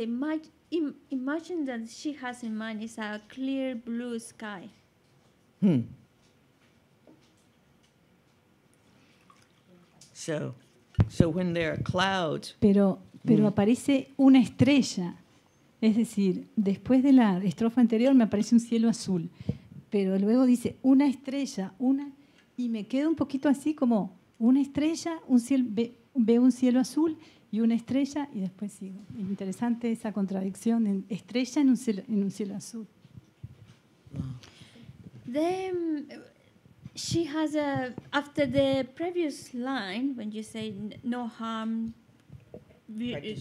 B: The that she has in mind is a clear blue sky. Hmm.
A: So, so when there are clouds,
B: pero, pero hmm. aparece una estrella. Es decir, después de la estrofa anterior me aparece un cielo azul, pero luego dice una estrella, una, y me quedo un poquito así como una estrella, un cielo, ve, un cielo azul y una estrella y después sigo. interesante esa contradicción en estrella en un cielo, en un cielo azul. Then she has a after the previous line when you say no harm,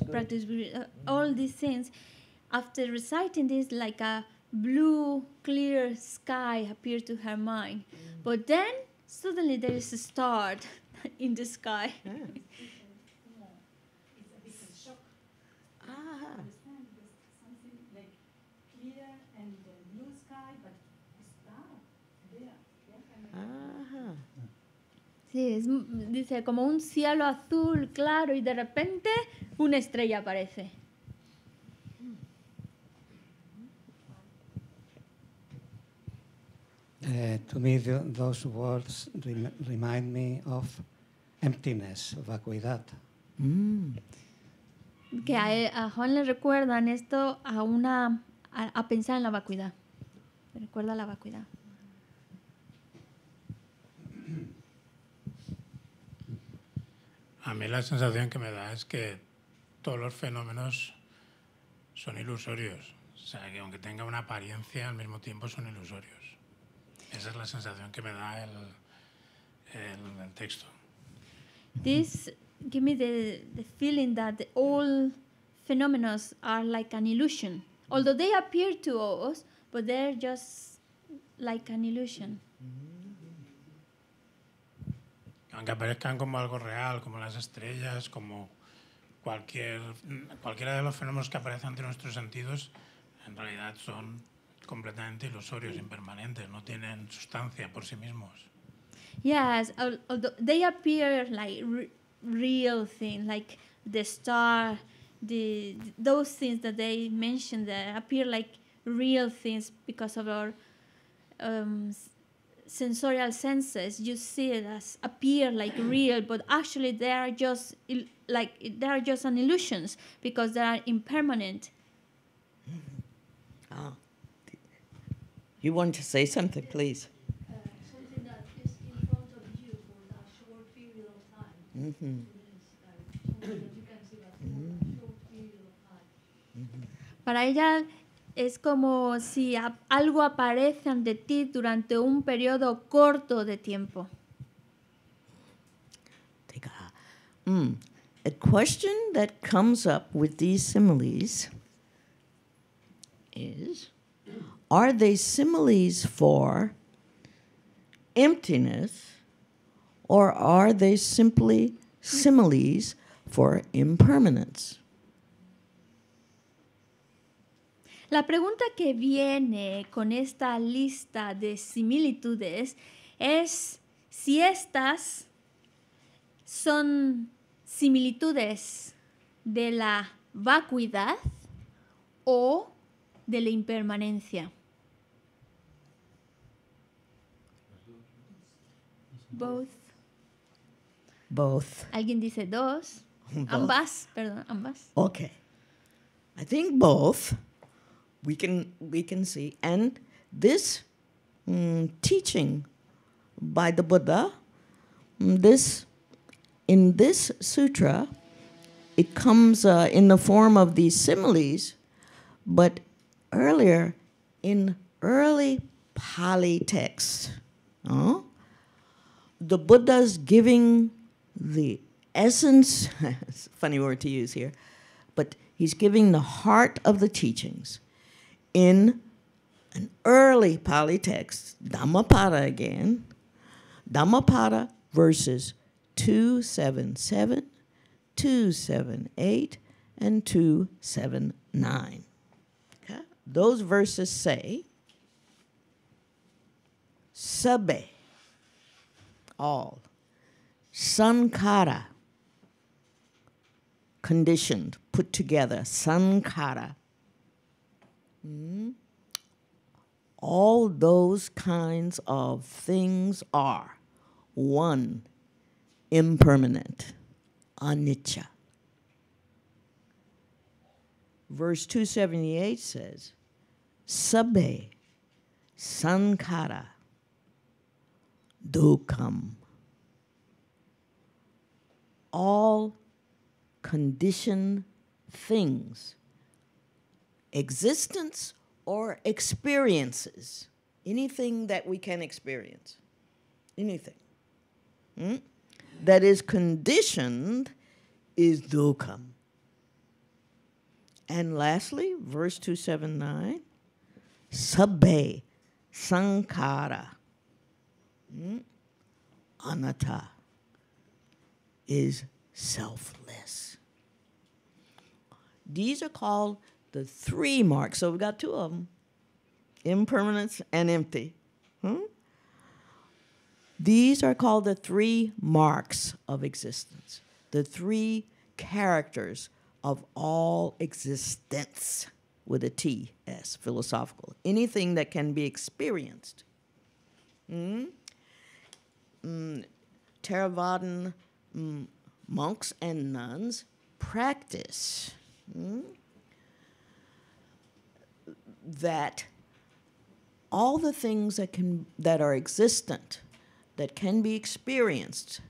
B: practice, uh, all these things. After reciting this, like a blue clear sky appeared to her mind, mm. but then suddenly there is a star (laughs) in the sky. Ah. Sí, dice como un cielo azul claro y de repente una estrella aparece. Uh, to me, those words remind me of emptiness, vacuidad. Mm. Que a, Juan le recuerdan esto a una a, pensar en la vacuidad. recuerda la vacuidad. a mí la sensación que me da es que todos los fenómenos son ilusorios. O sea, que aunque tenga una apariencia, al mismo tiempo son ilusorios. Esa es la sensación que me da el, el, texto. This give me the, the feeling that all phenomena are like an illusion. Although they appear to us, but they're just like an illusion. aunque aparezcan como algo real, como las estrellas, como cualquier, cualquiera de los fenómenos que aparecen ante nuestros sentidos, en realidad son completamente ilusorios, impermanentes, no tienen sustancia por sí mismos. Yes, although they appear like real things, like the star, the those things that they mentioned there appear like real things because of our um, sensorial senses you see it as appear like real but actually they are just like they are just an illusions because they are impermanent
A: ah. you want to say something please uh, something that is in front of you
B: for short period of time mm-hmm. Para uh, mm-hmm. ella es como si algo aparece ante ti durante un periodo corto de tiempo.
A: Mm. A question that comes up with these similes is Are they similes for emptiness or are they simply similes for impermanence?
B: La pregunta que viene con esta lista de similitudes es si estas son similitudes de la vacuidad o de la impermanencia. Both. Both. Alguien dice dos. Ambas, perdón, ambas. Ok. I think both.
A: we can we can see and this mm, teaching by the buddha mm, this in this sutra it comes uh, in the form of these similes but earlier in early pali texts uh, the buddha's giving the essence (laughs) funny word to use here but he's giving the heart of the teachings in an early polytext, Dhammapada again, Dhammapada verses 277, 278, and 279. Those verses say, Sabe, all, Sankara, conditioned, put together, Sankara, Mm-hmm. All those kinds of things are one, impermanent, anicca. Verse 278 says, Sabbe sankara, dukkam. All conditioned things existence or experiences. Anything that we can experience. Anything. Hmm? That is conditioned is dukkha. And lastly, verse 279, sabbe sankara hmm? anatta is selfless. These are called the three marks. So we've got two of them impermanence and empty. Hmm? These are called the three marks of existence, the three characters of all existence with a T S, philosophical. Anything that can be experienced. Hmm? Mm, Theravadan mm, monks and nuns practice. Hmm? that all the things that can that are existent that can be experienced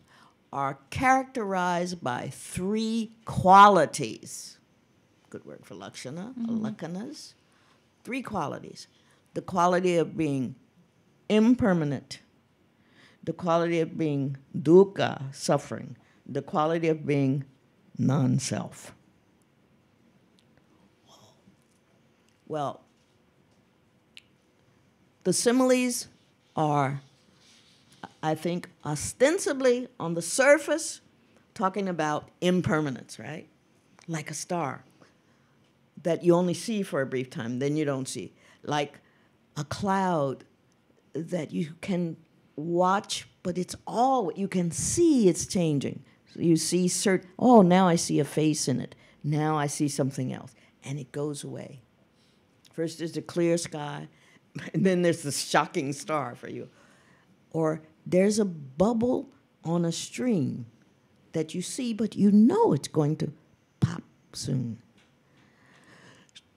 A: are characterized by three qualities good word for lakshana mm -hmm. lakanas three qualities the quality of being impermanent the quality of being dukkha suffering the quality of being non-self well the similes are, I think, ostensibly on the surface talking about impermanence, right? Like a star that you only see for a brief time, then you don't see. Like a cloud that you can watch, but it's all you can see it's changing. So you see certain oh, now I see a face in it. Now I see something else. And it goes away. First is the clear sky, (laughs) and then there's this shocking star for you. Or there's a bubble on a stream that you see, but you know it's going to pop soon.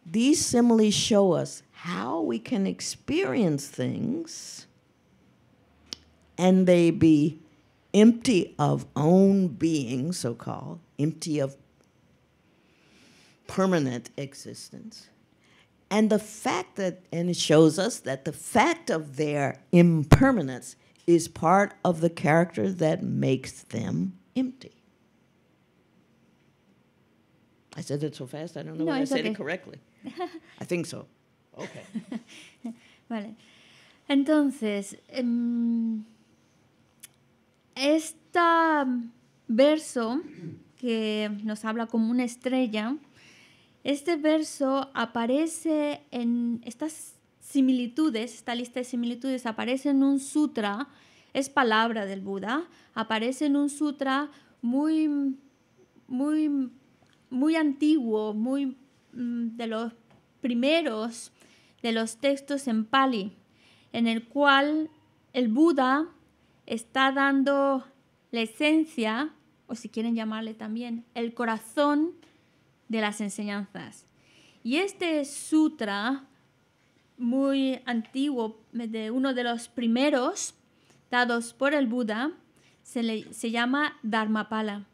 A: These similes show us how we can experience things and they be empty of own being, so called, empty of permanent existence and the fact that, and it shows us that the fact of their impermanence is part of the character that makes them empty. I said it so fast, I don't know no, if I said okay. it correctly. (laughs) I think so. Okay. (laughs)
B: vale. Entonces, um, este verso que nos habla como una estrella Este verso aparece en estas similitudes, esta lista de similitudes aparece en un sutra, es palabra del Buda, aparece en un sutra muy, muy, muy antiguo, muy mm, de los primeros de los textos en Pali, en el cual el Buda está dando la esencia, o si quieren llamarle también, el corazón de las enseñanzas. Y este sutra, muy antiguo, de uno de los primeros dados por el Buda, se, le, se llama Dharmapala.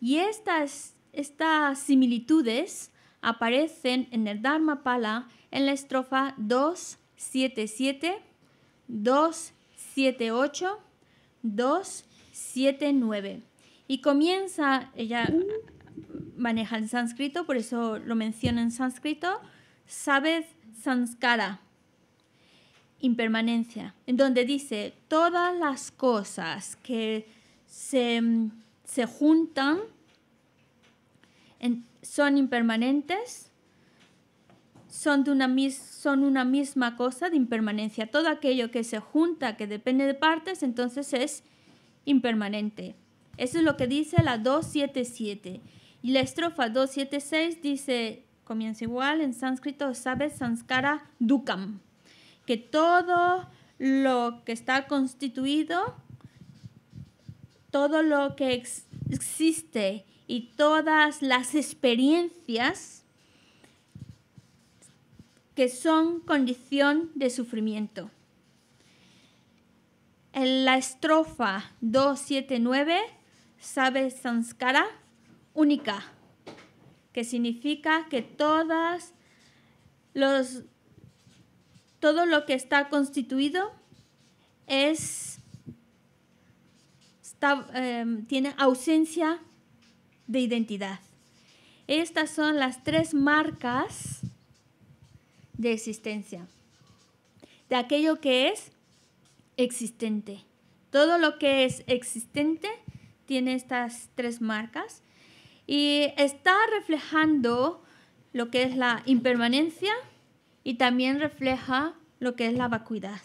B: Y estas, estas similitudes aparecen en el Dharmapala en la estrofa 277, 278, 279. Y comienza, ella maneja el sánscrito, por eso lo menciona en sánscrito, sabed sanskara, impermanencia, en donde dice todas las cosas que se, juntan son impermanentes, son, de una son una misma cosa de impermanencia. Todo aquello que se junta, que depende de partes, entonces es impermanente. Eso es lo que dice la 277. Y la estrofa 276 dice, comienza igual, en sánscrito sabe sanskara dukam, que todo lo que está constituido, todo lo que existe y todas las experiencias que son condición de sufrimiento. En la estrofa 279, sabe sanskara, única, que significa que todas los, todo lo que está constituido es, em, tiene ausencia de identidad. Estas son las tres marcas de existencia, de aquello que es existente. Todo lo que es existente tiene estas tres marcas y está reflejando lo que es la impermanencia y también refleja lo que es la vacuidad.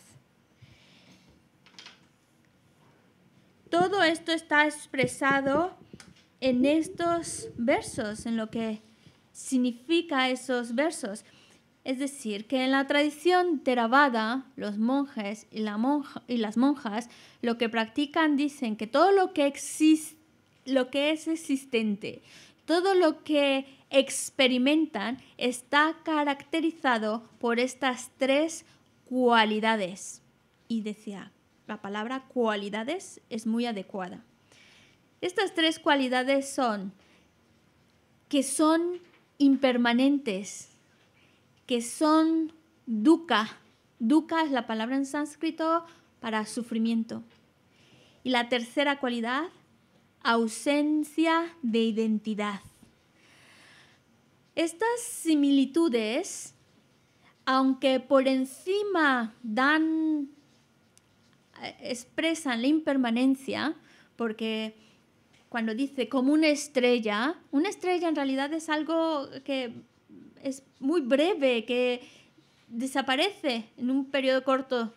B: Todo esto está expresado en estos versos, en lo que significa esos versos. Es decir, que en la tradición Theravada, los monjes y, la monja, y las monjas lo que practican dicen que todo lo que existe lo que es existente, todo lo que experimentan está caracterizado por estas tres cualidades. Y decía, la palabra cualidades es muy adecuada. Estas tres cualidades son que son impermanentes, que son dukkha. Dukkha es la palabra en sánscrito para sufrimiento. Y la tercera cualidad ausencia de identidad. Estas similitudes, aunque por encima dan, eh, expresan la impermanencia, porque cuando dice como una estrella, una estrella en realidad es algo que es muy breve, que desaparece en un periodo corto,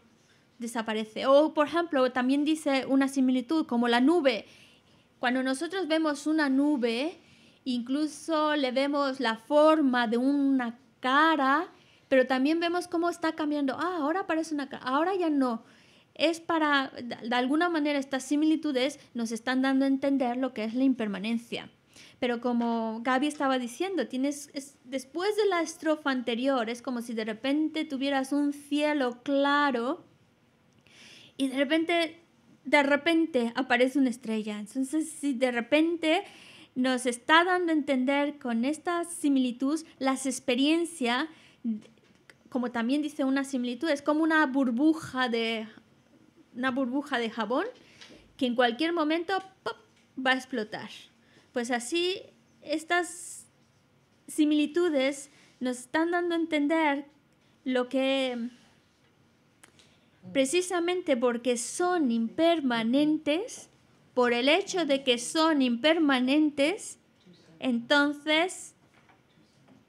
B: desaparece. O, por ejemplo, también dice una similitud como la nube, cuando nosotros vemos una nube, incluso le vemos la forma de una cara, pero también vemos cómo está cambiando. Ah, ahora parece una cara, ahora ya no. Es para, de alguna manera, estas similitudes nos están dando a entender lo que es la impermanencia. Pero como Gaby estaba diciendo, tienes, después de la estrofa anterior, es como si de repente tuvieras un cielo claro y de repente de repente aparece una estrella. Entonces, si de repente nos está dando a entender con estas similitud las experiencias, como también dice una similitud, es como una burbuja de, una burbuja de jabón que en cualquier momento va a explotar. Pues así, estas similitudes nos están dando a entender lo que precisamente porque son impermanentes, por el hecho de que son impermanentes, entonces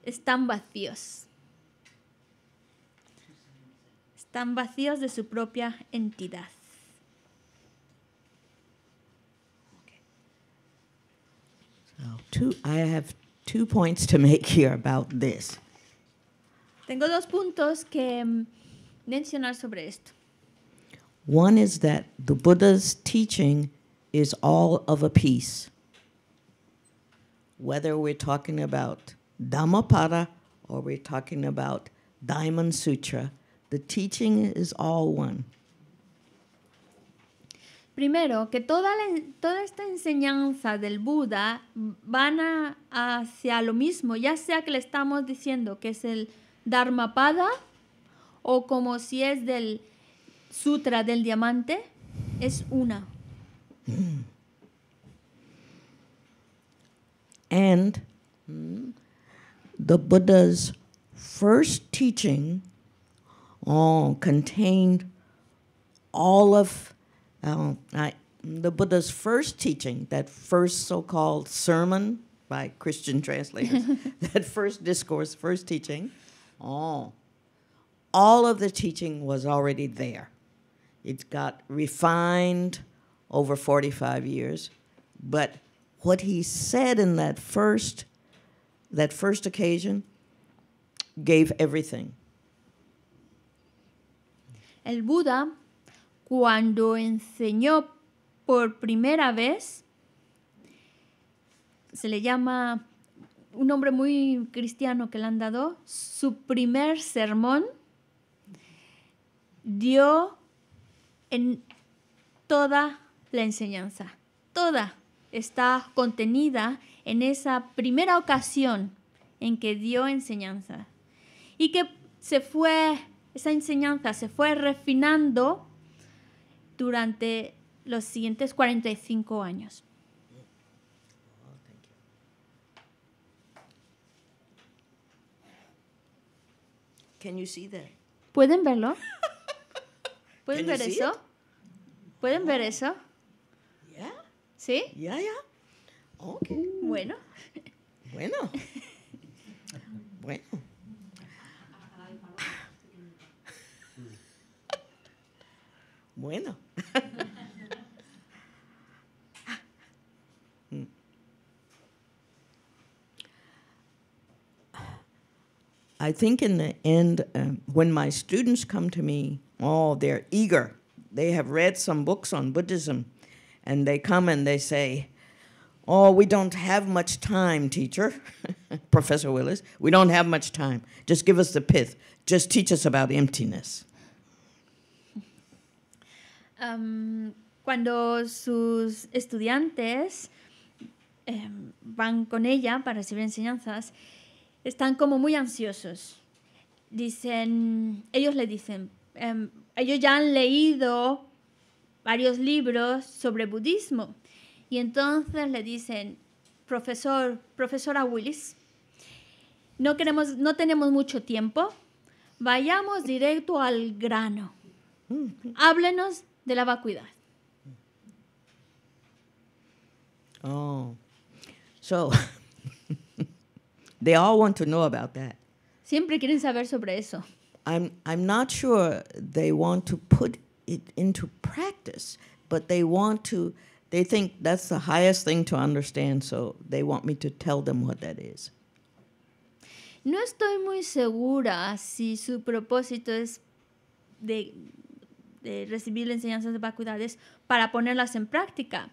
B: están vacíos. Están vacíos de su propia entidad. Tengo dos puntos que mm, mencionar sobre esto.
A: One is that the Buddha's teaching is all of a piece. Whether we're talking about Dhammapada or we're talking about Diamond Sutra, the teaching is all one.
B: Primero, que toda, toda esta enseñanza del Buda van a, hacia lo mismo, ya sea que le estamos diciendo que es el Dharmapada o como si es del sutra del diamante es una.
A: And the Buddha's first teaching oh, contained all of uh, I, the Buddha's first teaching, that first so called sermon by Christian (laughs) translators, (laughs) that first discourse, first teaching, oh, all of the teaching was already there. It got refined over 45 years. But what he said in that first, that first occasion gave everything.
B: El Buda, cuando enseñó por primera vez, se le llama un nombre muy cristiano que le han dado, su primer sermón dio en toda la enseñanza. Toda está contenida en esa primera ocasión en que dio enseñanza. Y que se fue, esa enseñanza se fue refinando durante los siguientes 45 años. Can ¿Pueden verlo? (laughs)
A: ¿Pueden ver oh. eso?
B: ¿Pueden ver eso? ¿Sí? Ya, ya. Okay. Bueno. Bueno. bueno.
A: bueno. I think in the end, uh, when my students come to me Oh, they're eager. They have read some books on Buddhism, and they come and they say, Oh, we don't have much time, teacher, (laughs) Professor Willis. We don't have much time. Just give us the pith. Just teach us about emptiness.
B: Um, cuando sus estudiantes eh, van con ella para recibir enseñanzas, están como muy ansiosos. Dicen, ellos le dicen, Em, ellos ya han leído varios libros sobre budismo. Y entonces le dicen, profesor, profesora Willis, no, queremos, no tenemos mucho tiempo, vayamos directo al grano. Háblenos de la vacuidad. Oh,
A: so (laughs) they all want to know about that.
B: Siempre quieren saber sobre eso.
A: I'm, I'm not sure they want to put it into practice, but they want to, they think that's the highest thing to understand, so they want me to tell them what that is.
B: No estoy muy segura si su propósito es de, de recibir enseñanzas de vacuidades para ponerlas en práctica.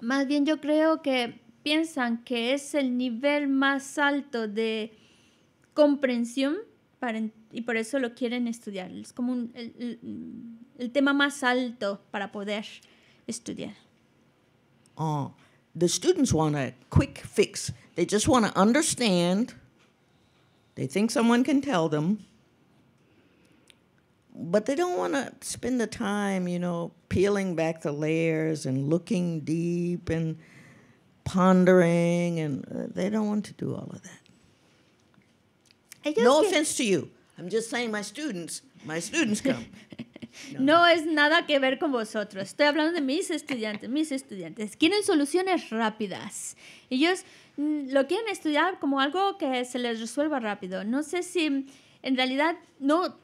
B: Más bien yo creo que piensan que es el nivel más alto de comprensión para entender y por eso lo quieren estudiar. Es como un, el, el, mm, el, tema más alto para poder estudiar.
A: Oh, the students want a quick fix. They just want to understand. They think someone can tell them. But they don't want to spend the time, you know, peeling back the layers and looking deep and pondering, and uh, they don't want to do all of that. no offense to you. (laughs)
B: No. es nada que ver con vosotros. Estoy hablando de mis estudiantes, mis estudiantes. Quieren soluciones rápidas. Ellos mm, lo quieren estudiar como algo que se les resuelva rápido. No sé si en realidad no,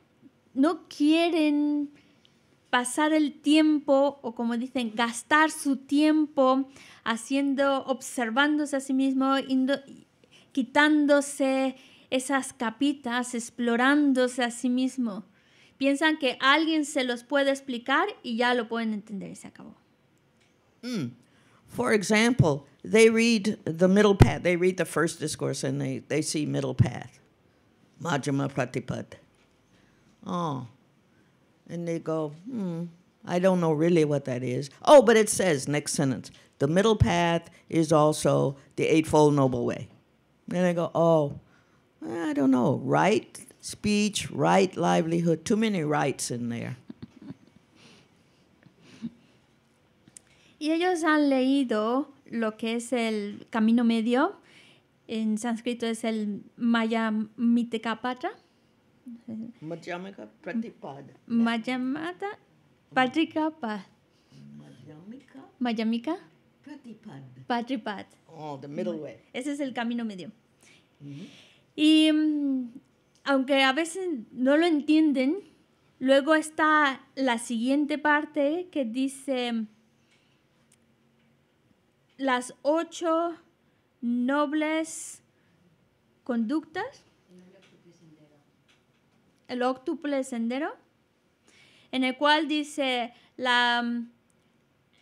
B: no quieren pasar el tiempo o como dicen, gastar su tiempo haciendo, observándose a sí mismo, quitándose esas capitas explorándose a sí mismo. Piensan que alguien se los puede explicar y ya lo pueden entender y se acabó.
A: Mm. For example, they read the middle path. They read the first discourse and they, they see middle path. Majjhima Pratipat. Oh. And they go, hmm, I don't know really what that is. Oh, but it says, next sentence, the middle path is also the Eightfold Noble Way. And they go, oh, I don't know, right speech, right livelihood, too many rights in there.
B: Y ellos han leído lo que es el camino medio. En sánscrito es el Maya Mitekapatra.
A: patrika Pratipada.
B: Madhyamata Patrikapa. Madhyamika. Madhyamika. Pratipad. Patripad.
A: Oh, the middle way.
B: Ese es el camino medio. Mm-hmm. Y mm, aunque a veces no lo entienden, luego está la siguiente parte que dice las ocho nobles conductas. El octuple sendero, en el cual dice la, mm,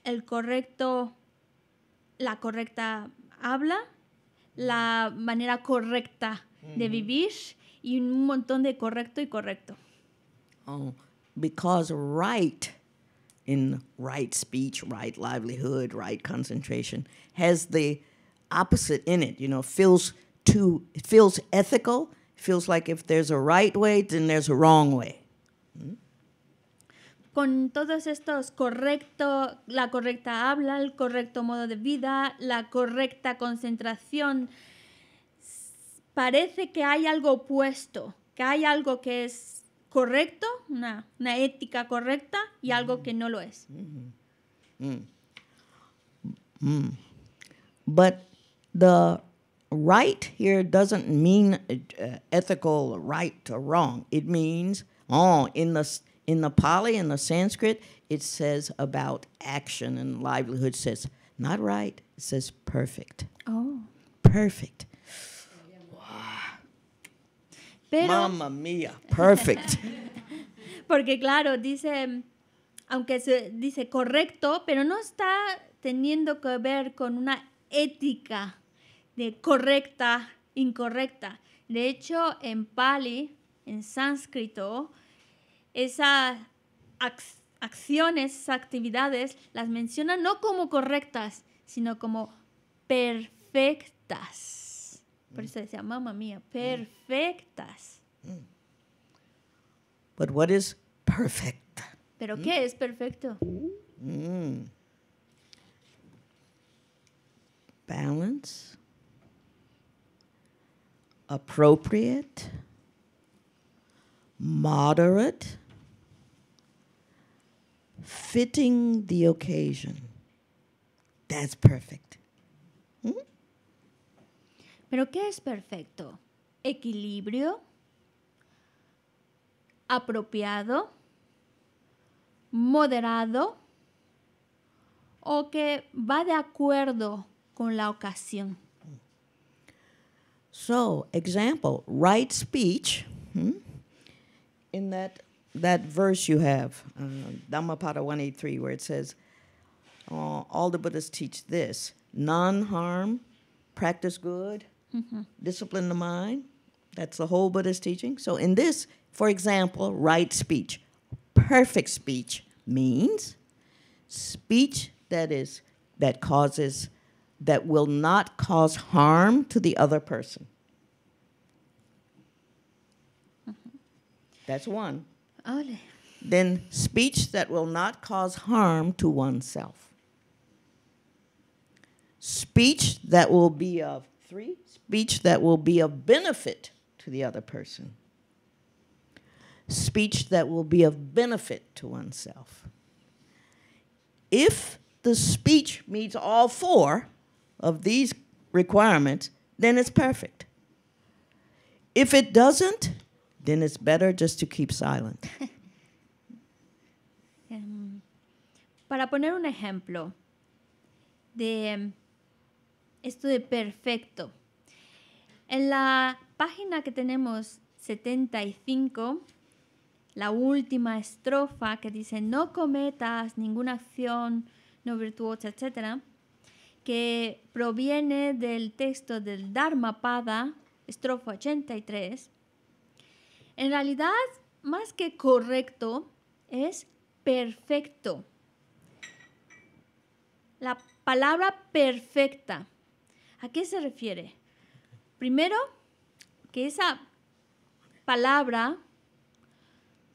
B: el correcto, la correcta habla, la manera correcta de vivir y un montón de correcto y correcto.
A: Oh, because right in right speech, right livelihood, right concentration has the opposite in it. You know, feels too it feels ethical. feels like if there's a right way, then there's a wrong way. Hmm?
B: con todos estos correcto, la correcta habla, el correcto modo de vida, la correcta concentración, parece que hay algo opuesto, que hay algo que es correcto, una, una ética correcta y algo que no lo es.
A: Mm. Mm. But the right here doesn't mean uh, ethical right or wrong. It means oh, in the in the Pali in the Sanskrit, it says about action and livelihood. says not right. It says perfect. Oh, perfect. Mamma mía, perfect.
B: (laughs) porque claro, dice, aunque se dice correcto, pero no está teniendo que ver con una ética de correcta, incorrecta. De hecho, en Pali, en sánscrito, esas acciones, esas actividades, las menciona no como correctas, sino como perfectas. Por eso decía, mamá mía, mm. perfectas. Mm.
A: But what is perfect? ¿Pero mm. qué es
B: perfecto?
A: Mm. Balance, appropriate, moderate, fitting the occasion. That's perfect.
B: Pero ¿qué es perfecto? Equilibrio, apropiado, moderado o que va de acuerdo con la ocasión.
A: So, example, right speech. Hmm, in that that verse you have, uh, Dhammapada 183, where it says, uh, all the Buddhas teach this: non-harm, practice good, Mm-hmm. Discipline the mind. That's the whole Buddhist teaching. So, in this, for example, right speech. Perfect speech means speech that is that causes that will not cause harm to the other person. Mm-hmm. That's one. Ole. Then speech that will not cause harm to oneself. Speech that will be of Three, speech that will be of benefit to the other person. Speech that will be of benefit to oneself. If the speech meets all four of these requirements, then it's perfect. If it doesn't, then it's better just to keep silent.
B: um, (laughs) para poner un ejemplo de esto de perfecto. En la página que tenemos 75, la última estrofa que dice no cometas ninguna acción no virtuosa, etc., que proviene del texto del Dharmapada, estrofa 83, en realidad, más que correcto, es perfecto. La palabra perfecta ¿A qué se refiere? Primero, que esa palabra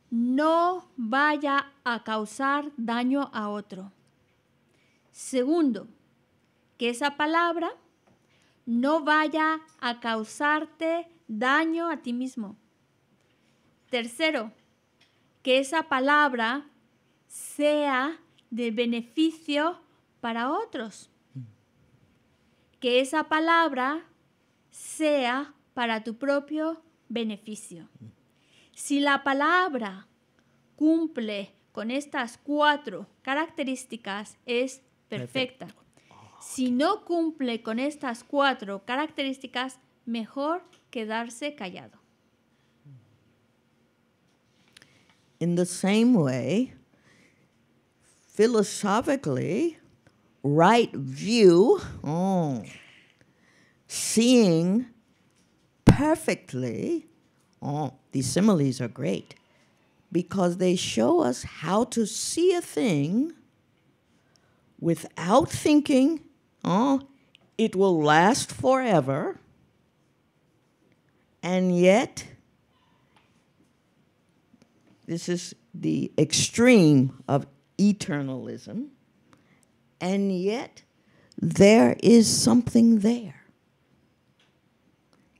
B: no vaya a causar daño a otro. Segundo, que esa palabra no vaya a causarte daño a ti mismo. Tercero, que esa palabra sea de beneficio para otros que esa palabra sea para tu propio beneficio. Si la palabra cumple con estas cuatro características, es perfecta. Si no cumple con estas cuatro características, mejor quedarse callado.
A: In the same way, philosophically, right view, mm. seeing perfectly. Oh, these similes are great because they show us how to see a thing without thinking. Oh, it will last forever, and yet, this is the extreme of eternalism and yet there is something there.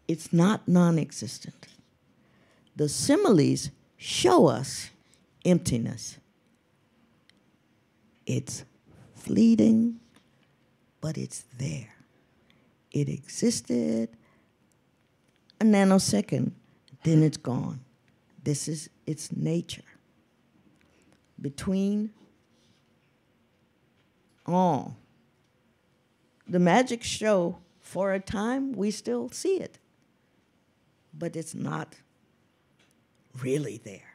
A: It's not non existent. The similes show us emptiness. It's fleeting, but it's there. It existed a nanosecond, then it's gone. This is its nature. Between on. Oh. The magic show, for a time, we still see it, but it's not really there.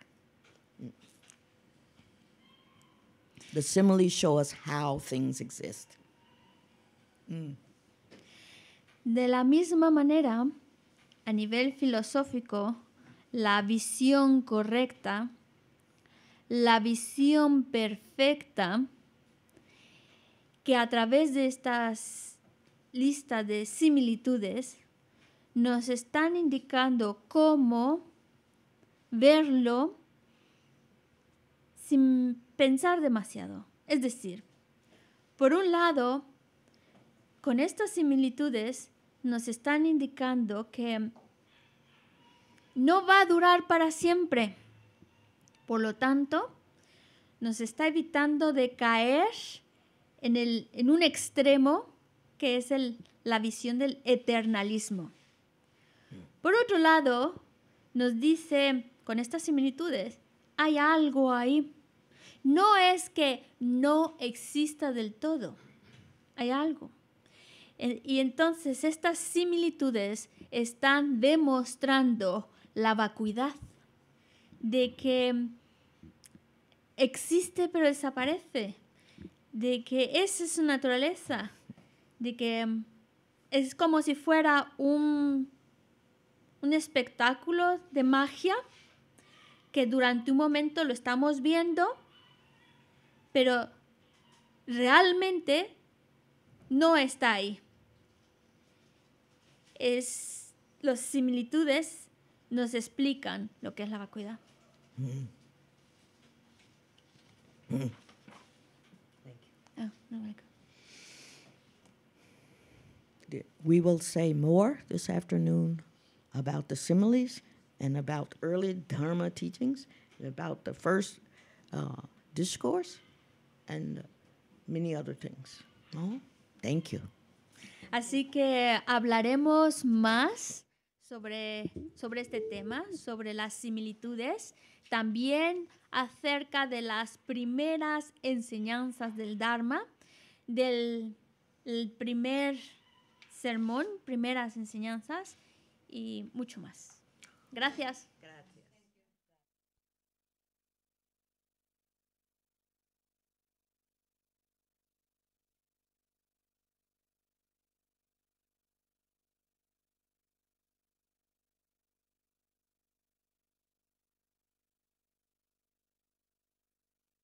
A: The similes show us how things exist. Mm.
B: De la misma manera, a nivel filosófico, la visión correcta, la visión perfecta, que a través de estas listas de similitudes nos están indicando cómo verlo sin pensar demasiado. Es decir, por un lado, con estas similitudes nos están indicando que no va a durar para siempre. Por lo tanto, nos está evitando de caer en, un extremo que es la visión del eternalismo. Por otro lado, nos dice, con estas similitudes, hay algo ahí. No es que no exista del todo, hay algo. Y entonces estas similitudes están demostrando la vacuidad de que existe pero desaparece, de que esa es su naturaleza, de que mm, es como si fuera un, un espectáculo de magia que durante un momento lo estamos viendo, pero realmente no está ahí. Es, las similitudes nos explican lo que es la vacuidad.
A: Mm. Mm. No, I go. We will say more this afternoon about the similes and about early Dharma teachings, about the first uh, discourse, and many other things. No? Thank you.
B: Así que hablaremos más sobre, sobre este tema, sobre las similitudes, también acerca de las primeras enseñanzas del Dharma del primer sermón, primeras enseñanzas y mucho más. Gracias.